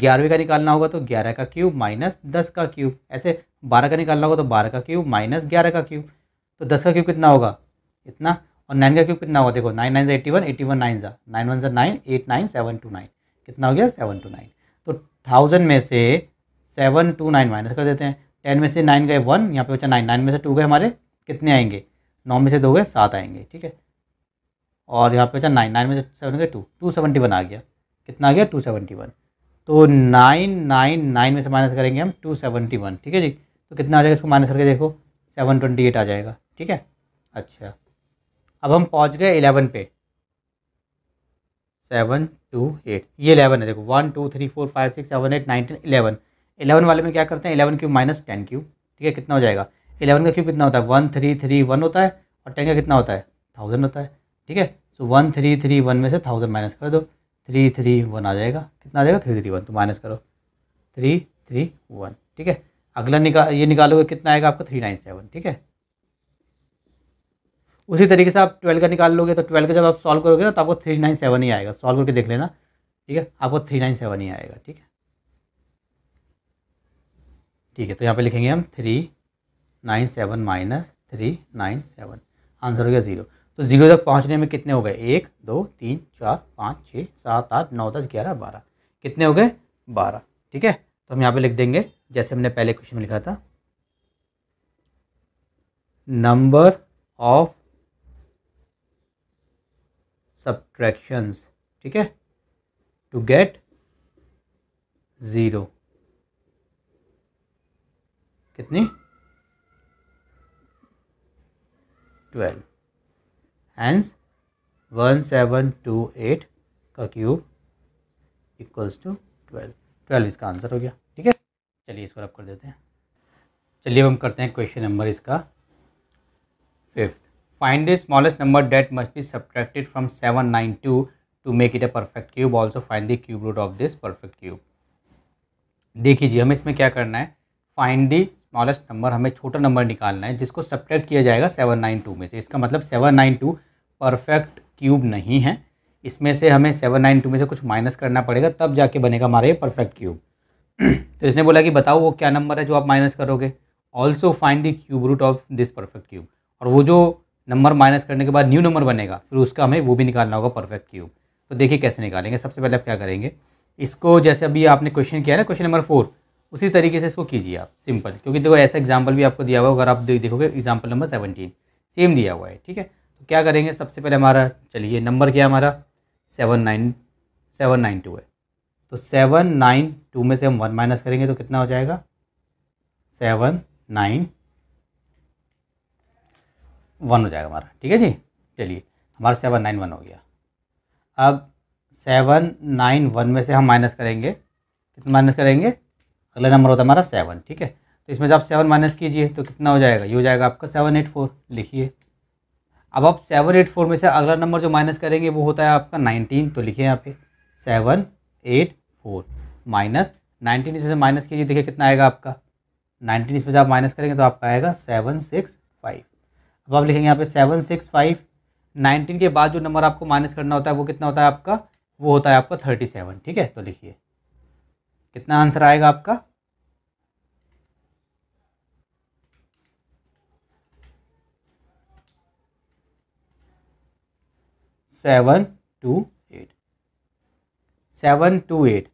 ग्यारहवीं का निकालना होगा तो ग्यारह का क्यूब माइनस दस का क्यूब ऐसे बारह का निकालना होगा तो बारह का क्यूब माइनस ग्यारह का क्यूब तो दस का क्यूब कितना होगा इतना और नाइन का क्यूब कितना होगा देखो नाइन नाइन ज़ा eighty one eighty one nine ज़ा नाइन वन ज़ा nine eight nine seven two nine कितना हो गया सेवन टू नाइन तो थाउजेंड में से सेवन टू नाइन माइनस कर देते हैं टेन में से नाइन गए वन यहाँ पे बचा नाइन नाइन में से टू गए हमारे कितने आएंगे नौ में से दो गए सात आएंगे ठीक है और यहाँ पे बचा नाइन नाइन में से सेवन गए टू टू सेवेंटी वन आ गया कितना आ गया टू सेवेंटी वन तो नाइन नाइन नाइन में से माइनस करेंगे हम टू सेवेंटी वन ठीक है जी तो कितना आ जाएगा इसको माइनस करके देखो सेवन ट्वेंटी एट आ जाएगा ठीक है अच्छा अब हम पहुंच गए इलेवन पे सेवन टू एट ये इलेवन है देखो one two three four five six seven eight nine ten eleven eleven वाले में क्या करते हैं eleven cube minus ten cube ठीक है कितना हो जाएगा इलेवन का क्यूब कितना होता है वन थ्री थ्री वन होता है और टेन का कितना होता है थाउजेंड होता है ठीक है सो तो वन थ्री थ्री वन में से थाउजेंड माइनस कर दो थ्री थ्री वन आ जाएगा कितना आ जाएगा थ्री थ्री वन तो माइनस करो थ्री थ्री वन ठीक है अगला निकाल ये निकालोगे कितना आएगा आपका थ्री नाइन सेवन ठीक है उसी तरीके से आप ट्वेल्व का निकाल लोगे तो ट्वेल्व का जब आप सॉल्व करोगे ना तो आपको थ्री नाइन सेवन ही आएगा सॉल्व करके देख लेना ठीक है आपको थ्री नाइन सेवन ही आएगा ठीक है ठीक है तो यहाँ पे लिखेंगे हम three nine seven minus three nine seven answer हो गया ज़ीरो तो ज़ीरो तक पहुँचने में कितने हो गए एक दो तीन चार पाँच छः सात आठ नौ दस ग्यारह बारह कितने हो गए बारह ठीक है तो हम यहाँ पर लिख देंगे जैसे हमने पहले क्वेश्चन में लिखा था नंबर ऑफ सब्ट्रैक्शंस ठीक है टू गेट ज़ीरो कितनी twelve hence one seven two eight का cube equals to twelve twelve इसका आंसर हो गया ठीक है चलिए इसको आप कर देते हैं चलिए अब हम करते हैं क्वेश्चन नंबर इसका fifth Find the smallest number that must be subtracted from 792 to make it a perfect cube. Also find the cube root of this perfect cube. देखिए जी हमें इसमें क्या करना है फाइंड द स्मॉलेस्ट नंबर हमें छोटा नंबर निकालना है जिसको सब्ट्रैक्ट किया जाएगा सेवन नाइन टू में से इसका मतलब seven nine two perfect cube नहीं है इसमें से हमें सेवन नाइन टू में से कुछ माइनस करना पड़ेगा तब जाके बनेगा हमारा ये परफेक्ट क्यूब तो इसने बोला कि बताओ वो क्या नंबर है जो आप माइनस करोगे also find the cube root of this perfect cube और वो जो नंबर माइनस करने के बाद न्यू नंबर बनेगा फिर उसका हमें वो भी निकालना होगा परफेक्ट क्यूब तो देखिए कैसे निकालेंगे सबसे पहले आप क्या करेंगे इसको जैसे अभी आपने क्वेश्चन किया ना क्वेश्चन नंबर फोर उसी तरीके से इसको कीजिए आप सिंपल क्योंकि देखो ऐसा एग्जाम्पल भी आपको दिया हुआ अगर आप देखोगे एग्जाम्पल नंबर सेवनटीन सेम दिया हुआ है ठीक है तो क्या करेंगे सबसे पहले हमारा चलिए नंबर क्या हमारा seven nine seven nine two है तो सेवन नाइन टू में से हम वन माइनस करेंगे तो कितना हो जाएगा सेवन नाइन वन हो जाएगा हमारा ठीक है जी चलिए हमारा सेवन नाइन वन हो गया अब सेवन नाइन वन में से हम माइनस करेंगे कितना माइनस करेंगे अगला नंबर होता है हमारा सेवन ठीक है तो इसमें जब आप सेवन माइनस कीजिए तो कितना हो जाएगा ये हो जाएगा आपका सेवन एट फोर लिखिए अब आप सेवन एट फोर में से अगला नंबर जो माइनस करेंगे वो होता है आपका नाइनटीन तो लिखिए यहाँ पे seven eight four minus nineteen इसमें से माइनस कीजिए देखिए कितना आएगा आपका नाइनटीन इसमें जब आप माइनस करेंगे तो आपका आएगा सेवन सिक्स फाइव अब आप लिखेंगे यहाँ पे सेवन सिक्स फाइव नाइनटीन के बाद जो नंबर आपको माइनस करना होता है वो कितना होता है आपका वो होता है आपका थर्टी सेवन ठीक है तो लिखिए कितना आंसर आएगा आपका seven two eight seven two eight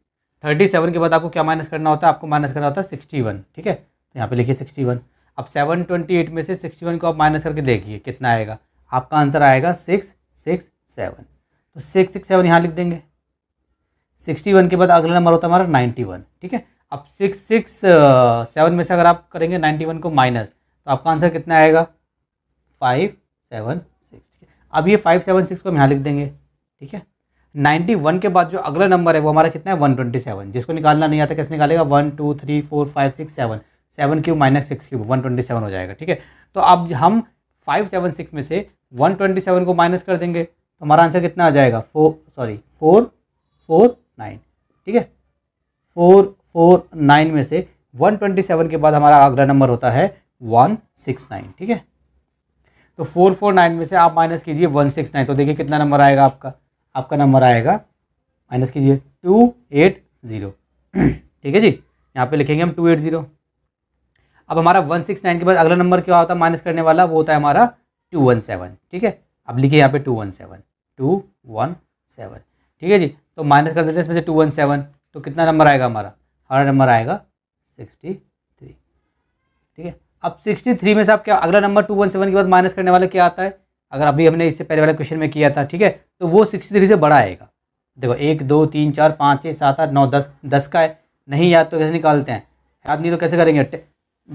thirty seven के बाद आपको क्या माइनस करना होता है आपको माइनस करना होता है सिक्सटी वन ठीक है तो यहाँ पे लिखिए सिक्सटी वन अब सेवन ट्वेंटी एट में से सिक्सटी वन को आप माइनस करके देखिए कितना आएगा आपका आंसर आएगा सिक्स सिक्स सेवन तो सिक्स सिक्स सेवन यहाँ लिख देंगे सिक्सटी वन के बाद अगला नंबर होता है हमारा नाइन्टी वन ठीक है अब सिक्स सिक्स सेवन में से अगर आप करेंगे नाइन्टी वन को माइनस तो आपका आंसर कितना आएगा फाइव सेवन सिक्स अब ये फाइव सेवन सिक्स को हम यहाँ लिख देंगे ठीक है नाइन्टी वन के बाद जो अगला नंबर है वो हमारा कितना है वन ट्वेंटी सेवन जिसको निकालना नहीं आता कैसे निकालेगा one two three four five six seven seven cube minus six cube one twenty seven हो जाएगा ठीक है तो अब हम फाइव सेवन सिक्स में से वन ट्वेंटी सेवन को माइनस कर देंगे तो हमारा आंसर कितना आ जाएगा four sorry four four nine ठीक है फोर फोर नाइन में से वन ट्वेंटी सेवन के बाद हमारा अगला नंबर होता है वन सिक्स नाइन ठीक है तो फोर फोर नाइन में से आप माइनस कीजिए वन सिक्स नाइन तो देखिए कितना नंबर आएगा आपका आपका नंबर आएगा माइनस कीजिए टू एट ज़ीरो ठीक है जी यहाँ पे लिखेंगे हम टू एट ज़ीरो अब हमारा वन सिक्स नाइन के बाद अगला नंबर क्या होता है माइनस करने वाला वो होता है हमारा टू वन सेवन ठीक है अब लिखिए यहाँ पे two one seven two one seven ठीक है जी तो माइनस कर देते हैं इसमें से टू वन सेवन तो कितना नंबर आएगा हमारा हमारा नंबर आएगा सिक्सटी थ्री ठीक है अब सिक्सटी थ्री में से आप क्या अगला नंबर टू वन सेवन के बाद माइनस करने वाला क्या आता है अगर अभी हमने इससे पहले वाले क्वेश्चन में किया था ठीक है तो वो सिक्सटी थ्री से बड़ा आएगा देखो एक दो तीन चार पाँच छः सात आठ नौ दस दस का है नहीं याद तो कैसे निकालते हैं याद नहीं तो कैसे करेंगे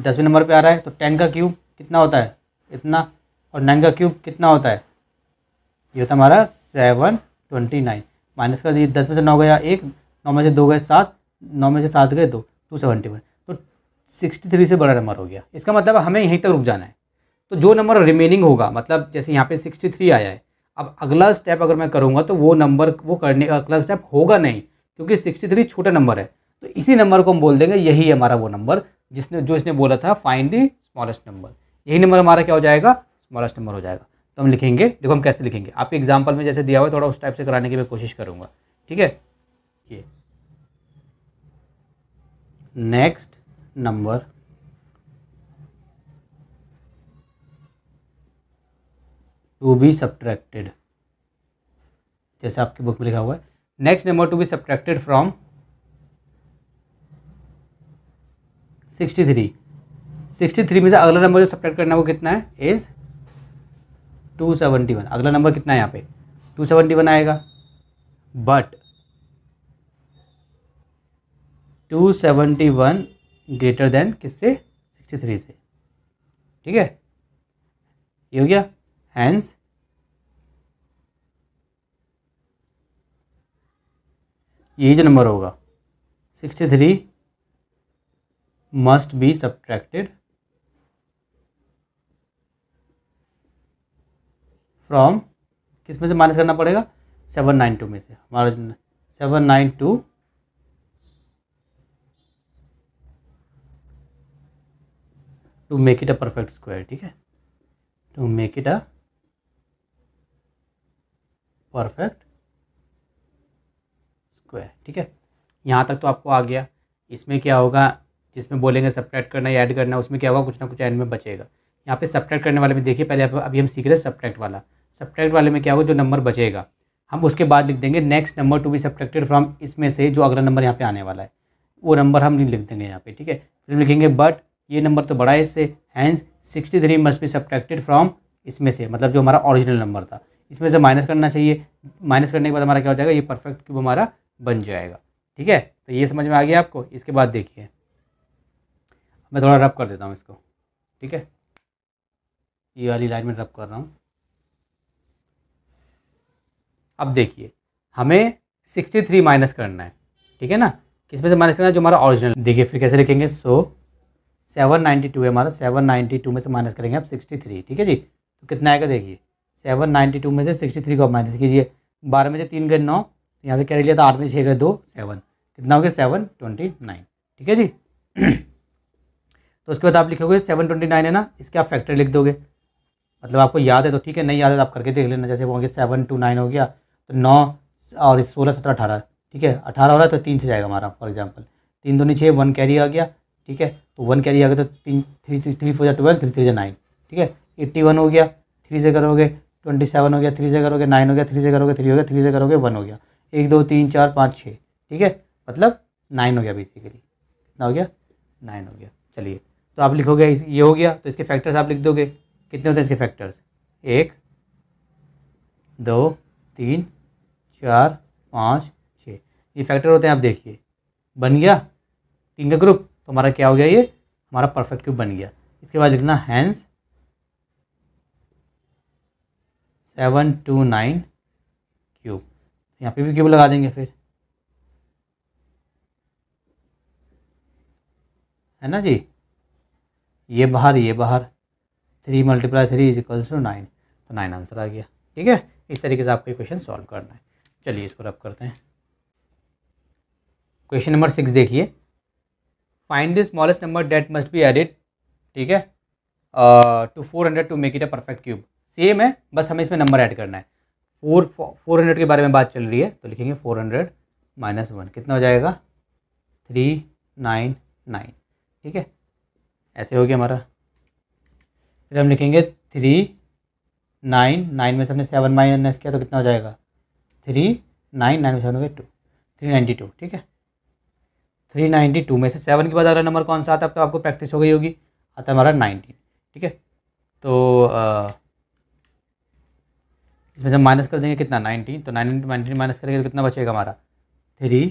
दसवें नंबर पे आ रहा है तो टेन का क्यूब कितना होता है इतना और नाइन का क्यूब कितना होता है ये होता हमारा सेवन ट्वेंटी नाइन माइनस का दिए दस में से नौ गया एक नौ में से दो गए सात नौ में से सात गए दो टू तो सेवेंटी वन तो सिक्सटी थ्री से बड़ा नंबर हो गया इसका मतलब हमें यहीं तक रुक जाना है तो जो नंबर रिमेनिंग होगा मतलब जैसे यहाँ पे सिक्सटी थ्री आया है अब अगला स्टेप अगर मैं करूँगा तो वो नंबर वो करने का अगला स्टेप होगा नहीं क्योंकि सिक्सटी थ्री छोटा नंबर है तो इसी नंबर को हम बोल देंगे यही हमारा वो नंबर जिसने जो इसने बोला था फाइंड दी स्मॉलेस्ट नंबर यही नंबर हमारा क्या हो जाएगा स्मॉलेस्ट नंबर हो जाएगा तो हम लिखेंगे देखो हम कैसे लिखेंगे आपके एग्जाम्पल में जैसे दिया हुआ है थोड़ा उस टाइप से कराने की मैं कोशिश करूँगा ठीक है ये next number to be subtracted जैसे आपकी बुक में लिखा हुआ है next number to be subtracted from sixty three sixty three में से अगला नंबर जो सब्ट्रैक्ट करना वो कितना है इज़ टू सेवेंटी वन अगला नंबर कितना है यहाँ पे टू सेवेंटी वन आएगा but two seventy one greater than किससे सिक्सटी थ्री से ठीक है ये हो गया हैंस ये जो नंबर होगा sixty three must be subtracted from किस में से माइनस करना पड़ेगा सेवन नाइन टू में से हमारा seven nine two to make it a perfect square ठीक है to make it a perfect square ठीक है यहाँ तक तो आपको आ गया इसमें क्या होगा जिसमें बोलेंगे सब्ट्रैक्ट करना या ऐड करना उसमें क्या होगा कुछ ना कुछ एंड में बचेगा यहाँ पे सब्ट्रैक्ट करने वाले में देखिए पहले आप अभी हम सीख रहे हैं सब्ट्रैक्ट वाला सब्ट्रैक्ट वाले में क्या होगा जो नंबर बचेगा हम उसके बाद लिख देंगे next number to be subtracted from इसमें से जो अगला नंबर यहाँ पे आने वाला है वो नंबर हम लिख देंगे यहाँ पे ठीक है फिर लिखेंगे बट ये नंबर तो बड़ा है इससे hence sixty three must be subtracted from इसमें से मतलब जो हमारा ऑरिजिनल नंबर था इसमें से माइनस करना चाहिए माइनस करने के बाद हमारा क्या हो जाएगा ये परफेक्ट क्यूब हमारा बन जाएगा ठीक है तो ये समझ में आ गया आपको इसके बाद देखिए मैं थोड़ा रब कर देता हूँ इसको ठीक है ये वाली लाइन में रब कर रहा हूँ अब देखिए हमें सिक्सटी थ्री माइनस करना है ठीक है ना किस में से माइनस करना है जो हमारा ओरिजिनल देखिए फिर कैसे लिखेंगे सो सेवन नाइन्टी टू है हमारा सेवन नाइन्टी टू में से माइनस करेंगे आप सिक्सटी थ्री ठीक है जी तो कितना आएगा देखिए सेवन नाइन्टी टू में से सिक्सटी थ्री को आप माइनस कीजिए बारह में से तीन गए नौ यहाँ से कह लिया था आठ में छः गए दो सेवन कितना हो गया सेवन ट्वेंटी नाइन ठीक है जी तो उसके बाद आप लिखोगे सेवन ट्वेंटी नाइन है ना इसके आप फैक्टर लिख दोगे मतलब आपको याद है तो ठीक है नहीं याद है तो आप करके देख लेना जैसे वो सेवन टू नाइन हो गया तो नौ और सोलह सत्रह अठारह ठीक है अठारह हो रहा है तो तीन से जाएगा हमारा फॉर एग्जाम्पल तीन दो नीचे वन कैरी आ गया ठीक है तो वन कैरी आ गया तो तीन three three three four twelve three three nine ठीक है एट्टी वन हो गया थ्री से करोगे ट्वेंटी सेवन हो गया थ्री से करोगे नाइन हो गया थ्री से करोगे थ्री हो गया थ्री से करोगे वन हो गया एक दो तीन चार पाँच छः ठीक है मतलब नाइन हो गया बेसिकली कितना हो गया नाइन हो गया चलिए तो आप लिखोगे ये हो गया तो इसके फैक्टर्स आप लिख दोगे कितने होते हैं इसके फैक्टर्स एक दो तीन चार पाँच छः ये फैक्टर होते हैं आप देखिए बन गया तीन का ग्रुप तो हमारा क्या हो गया ये हमारा परफेक्ट क्यूब बन गया इसके बाद लिखना hence seven two nine cube यहाँ पे भी क्यूब लगा देंगे फिर है ना जी ये बाहर ये बाहर three multiply three is equals to nine तो नाइन आंसर आ गया ठीक है इस तरीके से आपको ये क्वेश्चन सॉल्व करना है चलिए इसको रब करते हैं क्वेश्चन नंबर सिक्स देखिए find the smallest number that must be added ठीक है to four hundred to make it a perfect cube same है बस हमें इसमें नंबर ऐड करना है फोर फोर हंड्रेड के बारे में बात चल रही है तो लिखेंगे फोर हंड्रेड माइनस वन कितना हो जाएगा थ्री नाइन नाइन ठीक है ऐसे हो गया हमारा फिर हम लिखेंगे थ्री नाइन नाइन में से हमने सेवन माइनस किया तो कितना हो जाएगा थ्री नाइन नाइन में सेवन हो गया टू थ्री नाइन्टी टू ठीक है थ्री नाइन्टी टू में से सेवन के बाद अगला नंबर कौन सा आता है तो आपको प्रैक्टिस हो गई होगी आता है हमारा नाइनटीन ठीक है तो आ, इसमें से माइनस कर देंगे कितना नाइनटीन तो नाइनटीन नाइनटीन माइनस करेंगे तो कितना बचेगा हमारा थ्री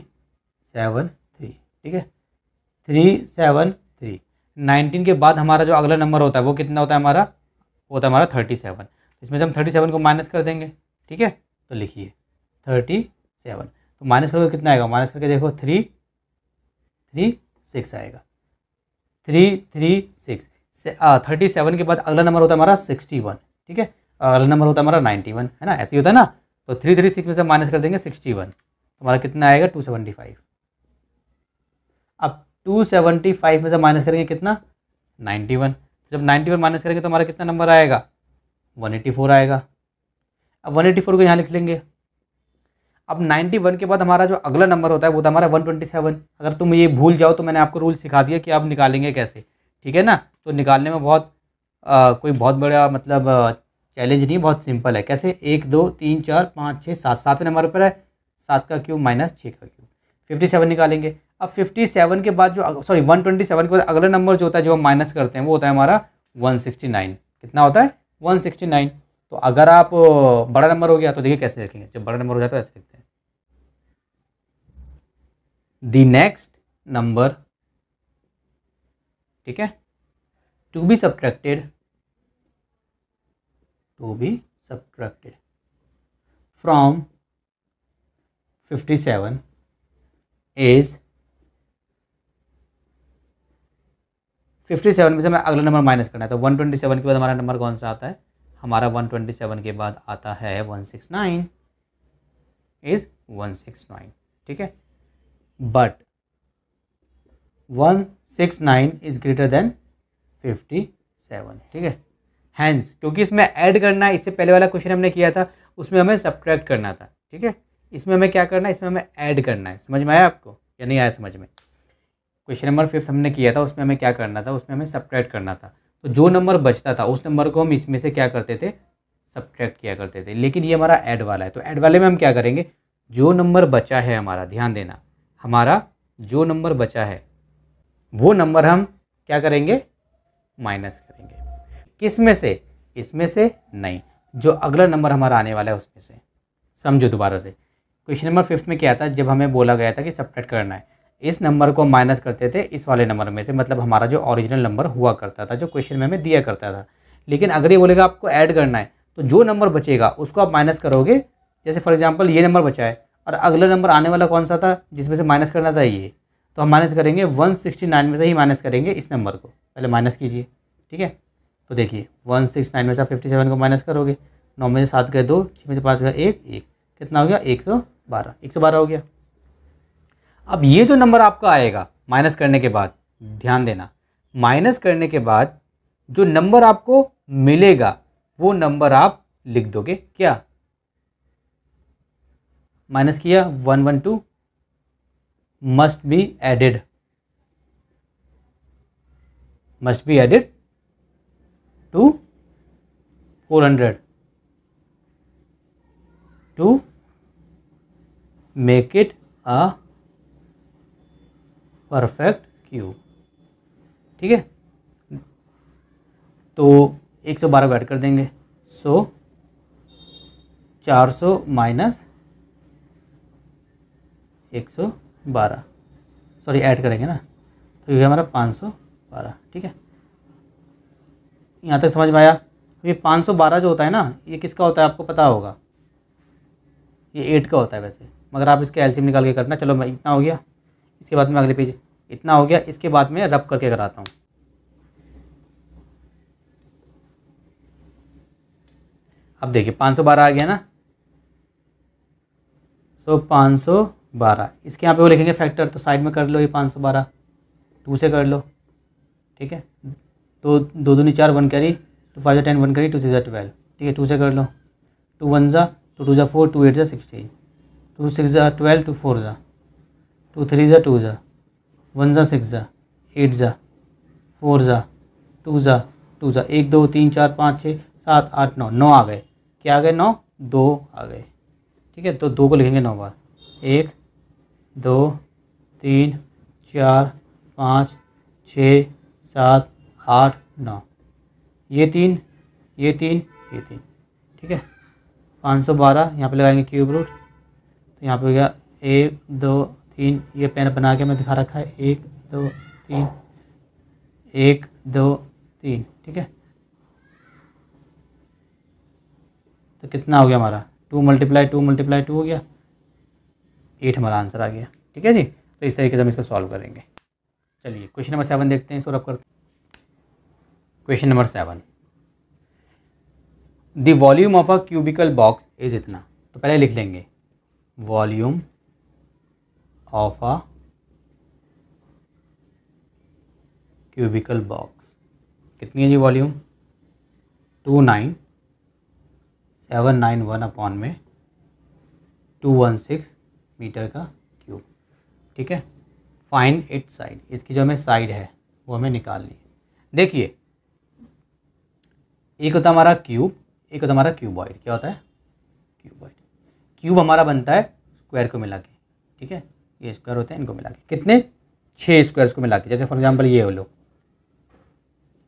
सेवन थ्री ठीक है थ्री सेवन 19 के बाद हमारा जो अगला नंबर होता है वो कितना होता है हमारा होता है हमारा थर्टी सेवन तो इसमें से हम थर्टी सेवन को माइनस कर देंगे ठीक है तो लिखिए थर्टी सेवन तो माइनस करोगे कितना आएगा माइनस करके देखो थ्री थ्री सिक्स आएगा three three six thirty seven के बाद अगला नंबर होता है हमारा सिक्सटी वन ठीक है अगला नंबर होता है हमारा नाइन्टी वन है ना ऐसे ही होता है ना तो थ्री थ्री सिक्स में से माइनस कर देंगे सिक्सटी वन तो हमारा कितना आएगा two seventy five two seventy five में से माइनस करेंगे कितना नाइन्टी वन जब नाइन्टी वन माइनस करेंगे तो हमारा कितना नंबर आएगा वन एटी फोर आएगा अब वन एटी फोर को यहाँ लिख लेंगे अब नाइन्टी वन के बाद हमारा जो अगला नंबर होता है वो था तो हमारा वन ट्वेंटी सेवन अगर तुम ये भूल जाओ तो मैंने आपको रूल सिखा दिया कि आप निकालेंगे कैसे ठीक है ना तो निकालने में बहुत आ, कोई बहुत बड़ा मतलब चैलेंज नहीं बहुत सिंपल है कैसे एक दो तीन चार पाँच छः सात सातवें नंबर पर है सात का क्यूब माइनस छः का क्यूब फिफ्टी सेवन निकालेंगे अब फिफ्टी सेवन के बाद जो सॉरी वन ट्वेंटी सेवन के बाद अगला नंबर जो होता है जो हम माइनस करते हैं वो होता है हमारा वन सिक्सटी नाइन कितना होता है वन सिक्सटी नाइन तो अगर आप बड़ा नंबर हो गया तो देखिए कैसे लिखेंगे जब बड़ा नंबर हो जाता है तो ऐसे लिखते हैं दी नेक्स्ट नंबर ठीक है to be subtracted to be subtracted from 57 is fifty seven में से हमें अगला नंबर माइनस करना है तो वन ट्वेंटी सेवन के बाद हमारा नंबर कौन सा आता है हमारा वन ट्वेंटी सेवन के बाद आता है one six nine is one six nine ठीक है but one six nine is greater than fifty seven ठीक है हैंस क्योंकि इसमें ऐड करना है इससे पहले वाला क्वेश्चन हमने किया था उसमें हमें सब्ट्रैक्ट करना था ठीक है इसमें हमें क्या करना है इसमें हमें ऐड करना है समझ में आया आपको या नहीं आया समझ में क्वेश्चन नंबर फिफ्थ हमने किया था उसमें हमें क्या करना था उसमें हमें सब्ट्रैक्ट करना था तो जो नंबर बचता था उस नंबर को हम इसमें से क्या करते थे सब्ट्रैक्ट किया करते थे लेकिन ये हमारा ऐड वाला है तो ऐड वाले में हम क्या करेंगे जो नंबर बचा है हमारा ध्यान देना हमारा जो नंबर बचा है वो नंबर हम क्या करेंगे माइनस करेंगे किस में से इसमें से नहीं जो अगला नंबर हमारा आने वाला है उसमें से समझो दोबारा से क्वेश्चन नंबर फिफ्थ में क्या था जब हमें बोला गया था कि सब्ट्रैक्ट करना है इस नंबर को माइनस करते थे इस वाले नंबर में से मतलब हमारा जो ओरिजिनल नंबर हुआ करता था जो क्वेश्चन में हमें दिया करता था लेकिन अगर ये बोलेगा आपको ऐड करना है तो जो नंबर बचेगा उसको आप माइनस करोगे जैसे फॉर एग्जाम्पल ये नंबर बचा है और अगला नंबर आने वाला कौन सा था जिसमें से माइनस करना था ये तो हम माइनस करेंगे वन सिक्सटी नाइन में से ही माइनस करेंगे इस नंबर को पहले माइनस कीजिए ठीक है तो देखिए वन सिक्स नाइन में से फिफ्टी सेवन को माइनस करोगे नौ में से सात गए दो छः में से पाँच गए एक एक कितना हो गया एक सौ बारह एक सौ बारह हो गया अब ये जो नंबर आपका आएगा माइनस करने के बाद ध्यान देना माइनस करने के बाद जो नंबर आपको मिलेगा वो नंबर आप लिख दोगे क्या माइनस किया one one two must be added must be added to four hundred to make it a perfect cube ठीक है तो एक सौ बारह को ऐड कर देंगे सो चार सौ माइनस एक सौ बारह सॉरी ऐड करेंगे ना तो ये हमारा पाँच सौ बारह ठीक है यहाँ तक समझ में आया तो ये पाँच सौ बारह जो होता है ना ये किसका होता है आपको पता होगा ये एट का होता है वैसे मगर आप इसके एलसीएम निकाल के करना चलो मैं इतना हो गया इसके बाद में अगले पेज इतना हो गया इसके बाद में रब करके कराता हूँ अब देखिए पाँच सौ बारह आ गया ना सो पाँच सौ बारह इसके यहाँ पे वो लिखेंगे फैक्टर तो साइड में कर लो ये पाँच सौ बारह टू से कर लो ठीक है तो दो दूनी चार वन करी टू फाइव टेन वन करी टू सिक्स ट्वेल्व ठीक है टू से कर लो टू वन ज़ा टू टू ज़ा फोर टू एट ज़ा सिक्सटीन टू सिक्स ज़ा ट्वेल्व टू फोर ज़ा टू थ्री ज़ा टू ज़ा वन ज़ा सिक्स ज़ा एट ज़ा फोर ज़ा टू ज़ा टू ज़ा एक दो तीन चार पाँच छः सात आठ नौ नौ आ गए क्या आ गए नौ दो आ गए ठीक है तो दो को लिखेंगे नौ बार एक दो तीन चार पाँच छ सात आठ नौ ये तीन ये तीन ये तीन ठीक है पाँच सौ बारह यहाँ पर लगाएंगे क्यूब रूट तो यहाँ पे हो गया एक दो तीन ये पेन बना के मैं दिखा रखा है एक दो तीन एक दो तीन ठीक है तो कितना हो गया हमारा two multiply two multiply two हो गया एट हमारा आंसर आ गया ठीक है जी तो इस तरीके से हम इसको सॉल्व करेंगे चलिए क्वेश्चन नंबर सेवन देखते हैं सोलभ करते question number seven the volume of a cubical box is इतना तो पहले लिख लेंगे volume of a cubical box कितनी है जी volume two nine seven nine one upon में टू वन सिक्स मीटर का क्यूब ठीक है फाइन इट साइड इसकी जो हमें साइड है वो हमें निकालनी है देखिए एक होता हमारा क्यूब एक होता हमारा क्यूबॉइड क्या होता है क्यूबॉइड क्यूब हमारा बनता है स्क्वायर को मिला के ठीक है ये स्क्वायर होते हैं इनको मिला के कितने छः स्क्वायर्स को मिला के जैसे फॉर एग्जाम्पल ये हो लो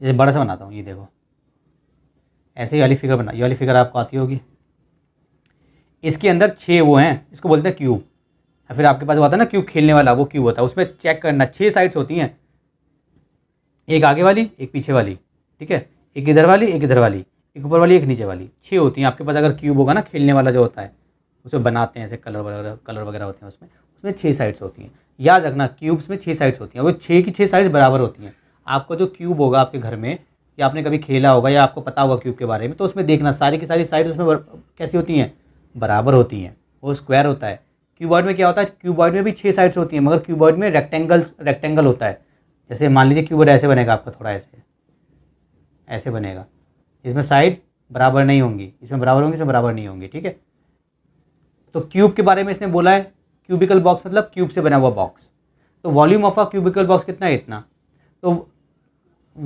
जैसे बड़ा सा बनाता हूँ ये देखो ऐसे ही वाली फिगर बना ये वाली फिगर आपको आती होगी इसके अंदर छः वो हैं इसको बोलते हैं क्यूब या फिर आपके पास होता है ना क्यूब खेलने वाला वो क्यूब होता है उसमें चेक करना छः साइड्स होती हैं एक आगे वाली एक पीछे वाली ठीक है एक इधर वाली एक इधर वाली एक ऊपर वाली एक नीचे वाली छः होती हैं आपके पास अगर क्यूब होगा ना खेलने वाला जो होता है उसमें बनाते हैं ऐसे कलर वगैरह कलर वगैरह होते हैं उसमें उसमें छः साइड्स होती हैं याद रखना क्यूब्स में छः साइड्स होती हैं वो छः की छः साइड्स बराबर होती हैं आपका जो क्यूब होगा आपके घर में या आपने कभी खेला होगा या आपको पता होगा क्यूब के बारे में तो उसमें देखना सारी की सारी साइड उसमें कैसी होती हैं बराबर होती हैं वो स्क्वायर होता है क्यूबॉइड में क्या होता है क्यूबॉइड में भी छः साइड्स होती हैं मगर क्यूबॉइड में रेक्टेंगल्स रेक्टेंगल होता है जैसे मान लीजिए क्यूबॉइड ऐसे बनेगा आपका थोड़ा ऐसे ऐसे बनेगा इसमें साइड बराबर नहीं होंगी इसमें बराबर होंगी इसमें बराबर नहीं होंगी ठीक है तो क्यूब के बारे में इसने बोला है क्यूबिकल बॉक्स मतलब क्यूब से बना हुआ बॉक्स तो volume of a cubical box कितना है इतना तो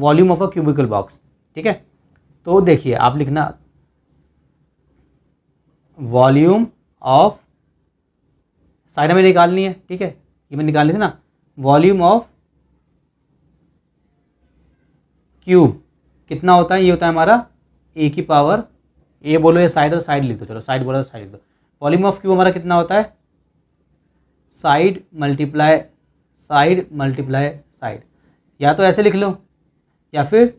volume of a cubical box ठीक है तो देखिए आप लिखना वॉल्यूम ऑफ साइड में निकालनी है ठीक है ये मैं निकाल थी ना वॉल्यूम ऑफ क्यूब कितना होता है ये होता है हमारा ए की पावर ए बोलो ये साइड और साइड लिख दो चलो साइड बोलो साइड लिख दो वॉल्यूम ऑफ क्यूब हमारा कितना होता है side multiply side multiply side या तो ऐसे लिख लो या फिर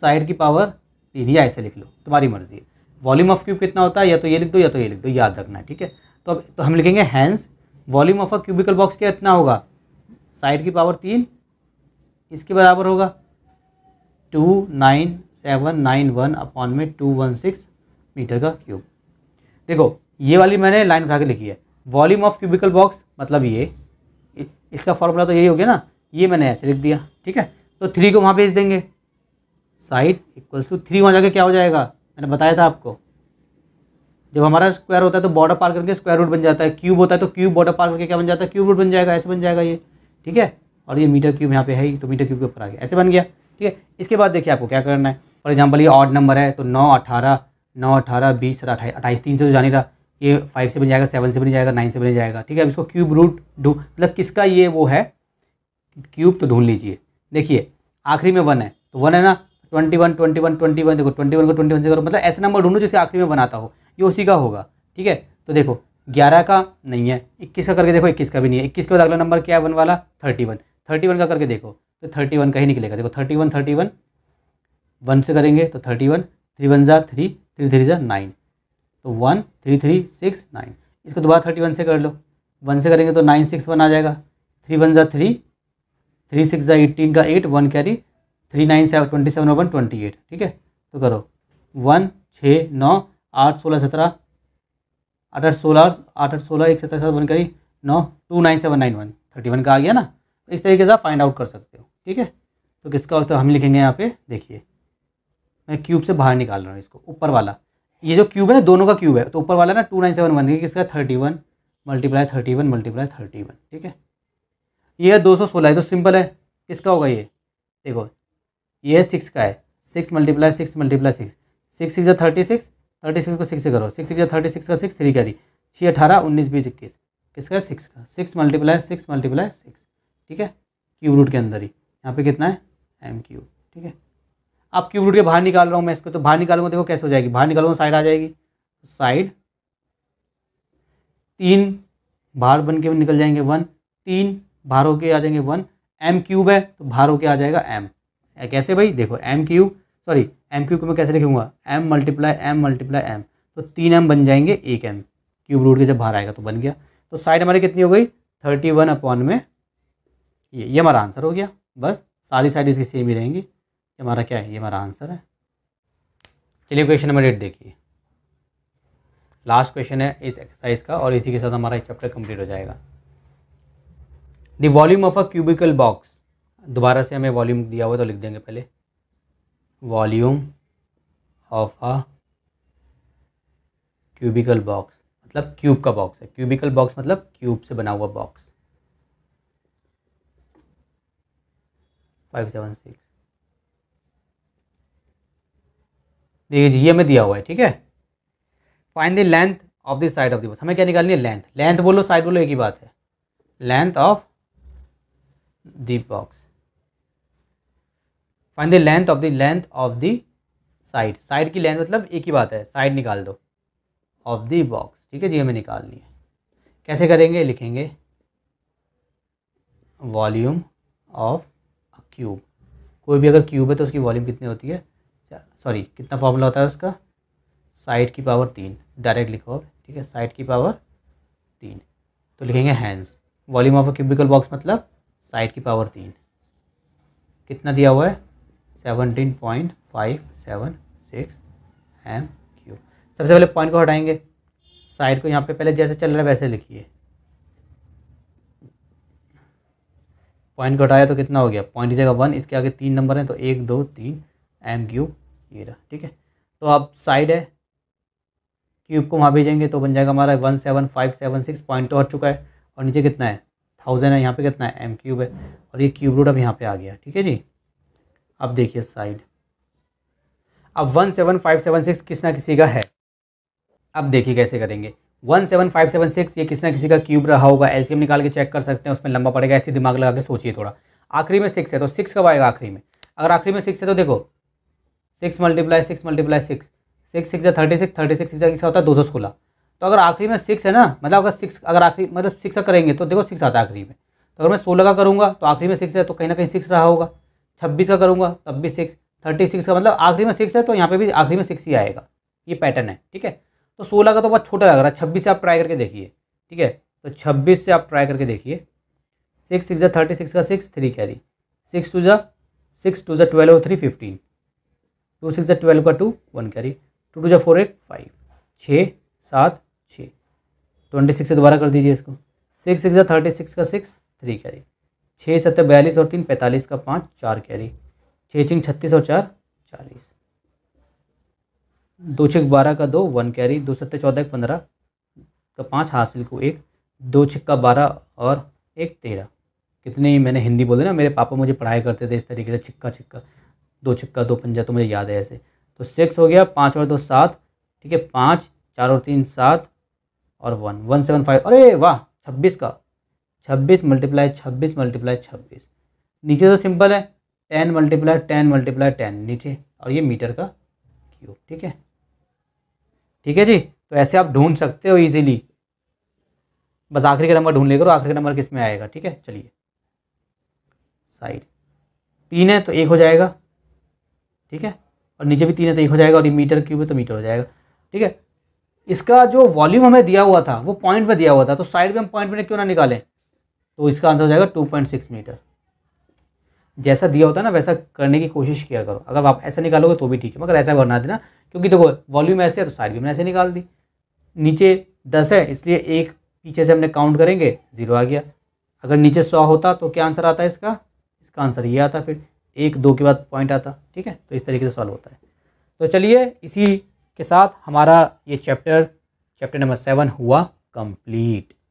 साइड की पावर तीन या ऐसे लिख लो तुम्हारी मर्जी है वॉल्यूम ऑफ क्यूब कितना होता है या तो ये लिख दो या तो ये लिख दो याद रखना है ठीक है तो अब तो हम लिखेंगे hence volume of a cubical box क्या इतना होगा साइड की पावर तीन इसके बराबर होगा two nine seven nine one upon में टू वन सिक्स मीटर का क्यूब देखो ये वाली मैंने लाइन उठा के लिखी है वॉल्यूम ऑफ क्यूबिकल बॉक्स मतलब ये इसका फॉर्मूला तो यही हो गया ना ये मैंने ऐसे लिख दिया ठीक है तो थ्री को वहाँ भेज देंगे साइड इक्वल्स टू थ्री वहाँ जाके क्या हो जाएगा मैंने बताया था आपको जब हमारा स्क्वायर होता है तो बॉर्डर पार करके स्क्वायर रूट बन जाता है क्यूब होता है तो क्यूब बॉर्डर पार करके क्या बन जाता है क्यूब रूट बन जाएगा ऐसे बन जाएगा ये ठीक है और ये मीटर क्यूब यहाँ पे है ही तो मीटर क्यूब के ऊपर आ गया ऐसे बन गया ठीक है इसके बाद देखिए आपको क्या करना है फॉर एग्जाम्पल ये ऑड नंबर है तो नौ अठारह नौ अठारह बीस अट्ठाईस तीन से तो जाने रहा ये फाइव से बन जाएगा सेवन से बन जाएगा नाइन से बन जाएगा ठीक है अब इसको क्यूब रूट ढूंढ मतलब किसका ये वो है क्यूब तो ढूंढ लीजिए देखिए आखिरी में वन है तो वन है ना twenty one twenty one twenty one देखो ट्वेंटी वन को ट्वेंटी वन से करो मतलब ऐसे नंबर ढूंढो जिसके आखिरी में वन आता हो ये उसी का होगा ठीक है तो देखो ग्यारह का नहीं है इक्कीस का करके देखो इक्कीस का भी नहीं है इक्कीस के बाद अगला नंबर क्या है वन वाला थर्टी वन थर्टी वन का करके देखो तो थर्टी वन का ही निकलेगा देखो thirty one thirty one one से करेंगे तो थर्टी वन थ्री वन ज़ा थ्री थ्री थ्री ज़ा नाइन तो one three three six nine इसको दोबारा थर्टी वन से कर लो वन से करेंगे तो नाइन सिक्स वन आ जाएगा थ्री वन ज़ा थ्री थ्री सिक्स ज़ा एट्टीन का eight one carry three nine seven twenty seven और वन ट्वेंटी एट ठीक है तो करो वन छः नौ आठ सोलह सत्रह आठ आठ सोलह आठ आठ सोलह एक सत्रह सात वन कैरी नौ two nine seven nine one thirty one का आ गया ना तो इस तरीके से आप फाइंड आउट कर सकते हो ठीक है तो किसका तो हम लिखेंगे यहाँ पे देखिए मैं क्यूब से बाहर निकाल रहा हूँ इसको ऊपर वाला ये जो क्यूब है ना दोनों का क्यूब है तो ऊपर वाला ना टू नाइन सेवन वन किसका thirty one multiply thirty one multiply thirty one ठीक है ये है दो सौ सोलह तो सिंपल है किसका होगा ये देखो ये है सिक्स का है six multiply six multiply six six six thirty six thirty six को सिक्स से करो सिक्स सिक्स थर्टी सिक्स का सिक्स थ्री थ्री छः अठारह उन्नीस बीस इक्कीस किसका है सिक्स का six multiply six multiply six ठीक है क्यूब रूट के अंदर ही यहाँ पे कितना है एम क्यूब ठीक है अब क्यूब रूट के बाहर निकाल रहा हूँ मैं इसको तो बाहर निकालूंगा देखो कैसे हो जाएगी बाहर निकालूंगा साइड तो आ जाएगी साइड तीन बाहर बन के निकल जाएंगे वन तीन बाहर होके आ जाएंगे वन एम क्यूब है तो बाहर होके आ जाएगा एम कैसे भाई देखो m cube sorry m cube को मैं कैसे लिखूंगा m multiply m multiply m तो तीन एम बन जाएंगे एक एम क्यूब रूट के जब बाहर आएगा तो बन गया तो साइड हमारी कितनी हो गई थर्टी वन अपॉन में ये ये हमारा आंसर हो गया बस सारी साइड इसकी सेम ही रहेंगी ये हमारा क्या है ये हमारा आंसर है चलिए क्वेश्चन नंबर एट देखिए लास्ट क्वेश्चन है इस एक्सरसाइज का और इसी के साथ हमारा चैप्टर कंप्लीट हो जाएगा the volume of a cubical box दोबारा से हमें वॉल्यूम दिया हुआ तो लिख देंगे पहले volume of a cubical box मतलब क्यूब का बॉक्स है क्यूबिकल बॉक्स मतलब क्यूब से बना हुआ बॉक्स फाइव सेवन सिक्स देखिए जी ये हमें दिया हुआ है ठीक है fine the length of the side of the बस हमें क्या निकालनी है लेंथ लेंथ बोलो साइड बोलो एक ही बात है length of the box fine the length of the length of the side side की लेंथ मतलब एक ही बात है साइड निकाल दो ऑफ द बॉक्स ठीक है जी हमें निकालनी है कैसे करेंगे लिखेंगे वॉल्यूम ऑफ क्यूब कोई भी अगर क्यूब है तो उसकी वॉल्यूम कितनी होती है सॉरी कितना फॉर्मूला होता है उसका साइड की पावर तीन डायरेक्ट लिखो ठीक है साइड की पावर तीन तो लिखेंगे hence volume of a cubical box मतलब साइड की पावर तीन कितना दिया हुआ है seventeen point five seven six m cube सबसे पहले पॉइंट को हटाएंगे साइड को यहाँ पे पहले जैसे चल रहा है वैसे लिखिए पॉइंट को हटाया तो कितना हो गया पॉइंट की जगह वन इसके आगे तीन नंबर हैं तो एक दो तीन एम क्यूब ये रहा ठीक है तो आप साइड है क्यूब को वहाँ भेजेंगे तो बन जाएगा हमारा one seven five seven six point तो हट चुका है और नीचे कितना है थाउजेंड है यहाँ पे कितना है एम क्यूब है और ये क्यूब रूट अब यहाँ पे आ गया ठीक है जी अब देखिए साइड अब one seven five seven six किस ना किसी का है अब देखिए कैसे करेंगे one seven five seven six ये किस ना किसी का क्यूब रहा होगा एलसीएम निकाल के चेक कर सकते हैं उसमें लंबा पड़ेगा ऐसे दिमाग लगा के सोचिए थोड़ा आखिरी में सिक्स है तो सिक्स कब आएगा आखिरी में अगर आखिरी में सिक्स है तो देखो six multiply six multiply six six six या थर्टी सिक्स थर्टी सिक्स इसका होता है दो सौ सोलह तो अगर आखिरी में सिक्स है ना मतलब अगर सिक्स अगर आखिरी मतलब सिक्स का करेंगे तो देखो सिक्स आता है आखिरी में तो अगर मैं सोलह का करूँगा तो आखिरी में सिक्स है तो कहीं ना कहीं सिक्स रहा होगा छब्बीस का करूँगा तब भी सिक्स थर्टी सिक्स का मतलब आखिरी में सिक्स है तो यहाँ पे भी आखिरी में सिक्स ही आएगा ये पैटर्न है ठीक है तो सोलह का तो बहुत छोटा लग रहा है छब्बीस से आप ट्राई करके देखिए ठीक है तो छब्बीस से आप ट्राई करके देखिए सिक्स सिक्स या थर्टी सिक्स का six three carry six two जो सिक्स टू जा twelve three fifteen two six या ट्वेल्व का two one carry two two या फोर एट फाइव छः सात छः ट्वेंटी सिक्स से दोबारा कर दीजिए इसको सिक्स सिक्स या थर्टी सिक्स का सिक्स थ्री कैरी छः सत्तर बयालीस और तीन पैंतालीस का पाँच चार कैरी छः छिंग छत्तीस और चार चालीस दो छिक बारह का दो वन कैरी दो सत्तर चौदह एक पंद्रह का पाँच हासिल को एक दो छिक का बारह और एक तेरह कितने मैंने हिंदी बोले ना मेरे पापा मुझे पढ़ाई करते थे इस तरीके से छिक्का छिक्का दो छक्का दो पंजा तो मुझे याद है ऐसे तो सिक्स हो गया पाँच और दो सात ठीक है पाँच चार और तीन सात और वन वन सेवन फाइव अरे वाह छब्बीस का छब्बीस मल्टीप्लाई छब्बीस मल्टीप्लाई छब्बीस नीचे तो सिंपल है ten multiply ten multiply ten नीचे और ये मीटर का क्यूब ठीक है ठीक है जी तो ऐसे आप ढूंढ सकते हो इजीली बस आखिरी का नंबर ढूंढ लेकर आखिरी का नंबर किस में आएगा ठीक है चलिए साइड तीन है तो एक हो जाएगा ठीक है और नीचे भी तीन है तो एक हो जाएगा और ये मीटर क्यूब है तो मीटर हो जाएगा ठीक है इसका जो वॉल्यूम हमें दिया हुआ था वो पॉइंट में दिया हुआ था तो साइड में हम पॉइंट में क्यों ना निकालें तो इसका आंसर हो जाएगा टू पॉइंट सिक्स मीटर जैसा दिया होता है ना वैसा करने की कोशिश किया करो अगर आप ऐसा निकालोगे तो भी ठीक है मगर ऐसा करना देना क्योंकि देखो वॉल्यूम ऐसे है तो साइड भी हमने ऐसे निकाल दी नीचे दस है इसलिए एक पीछे से हमने काउंट करेंगे ज़ीरो आ गया अगर नीचे सौ होता तो क्या आंसर आता है इसका इसका आंसर ये आता फिर एक दो के बाद पॉइंट आता ठीक है तो इस तरीके से सॉल्व होता है तो चलिए इसी के साथ हमारा ये चैप्टर चैप्टर नंबर सेवन हुआ कंप्लीट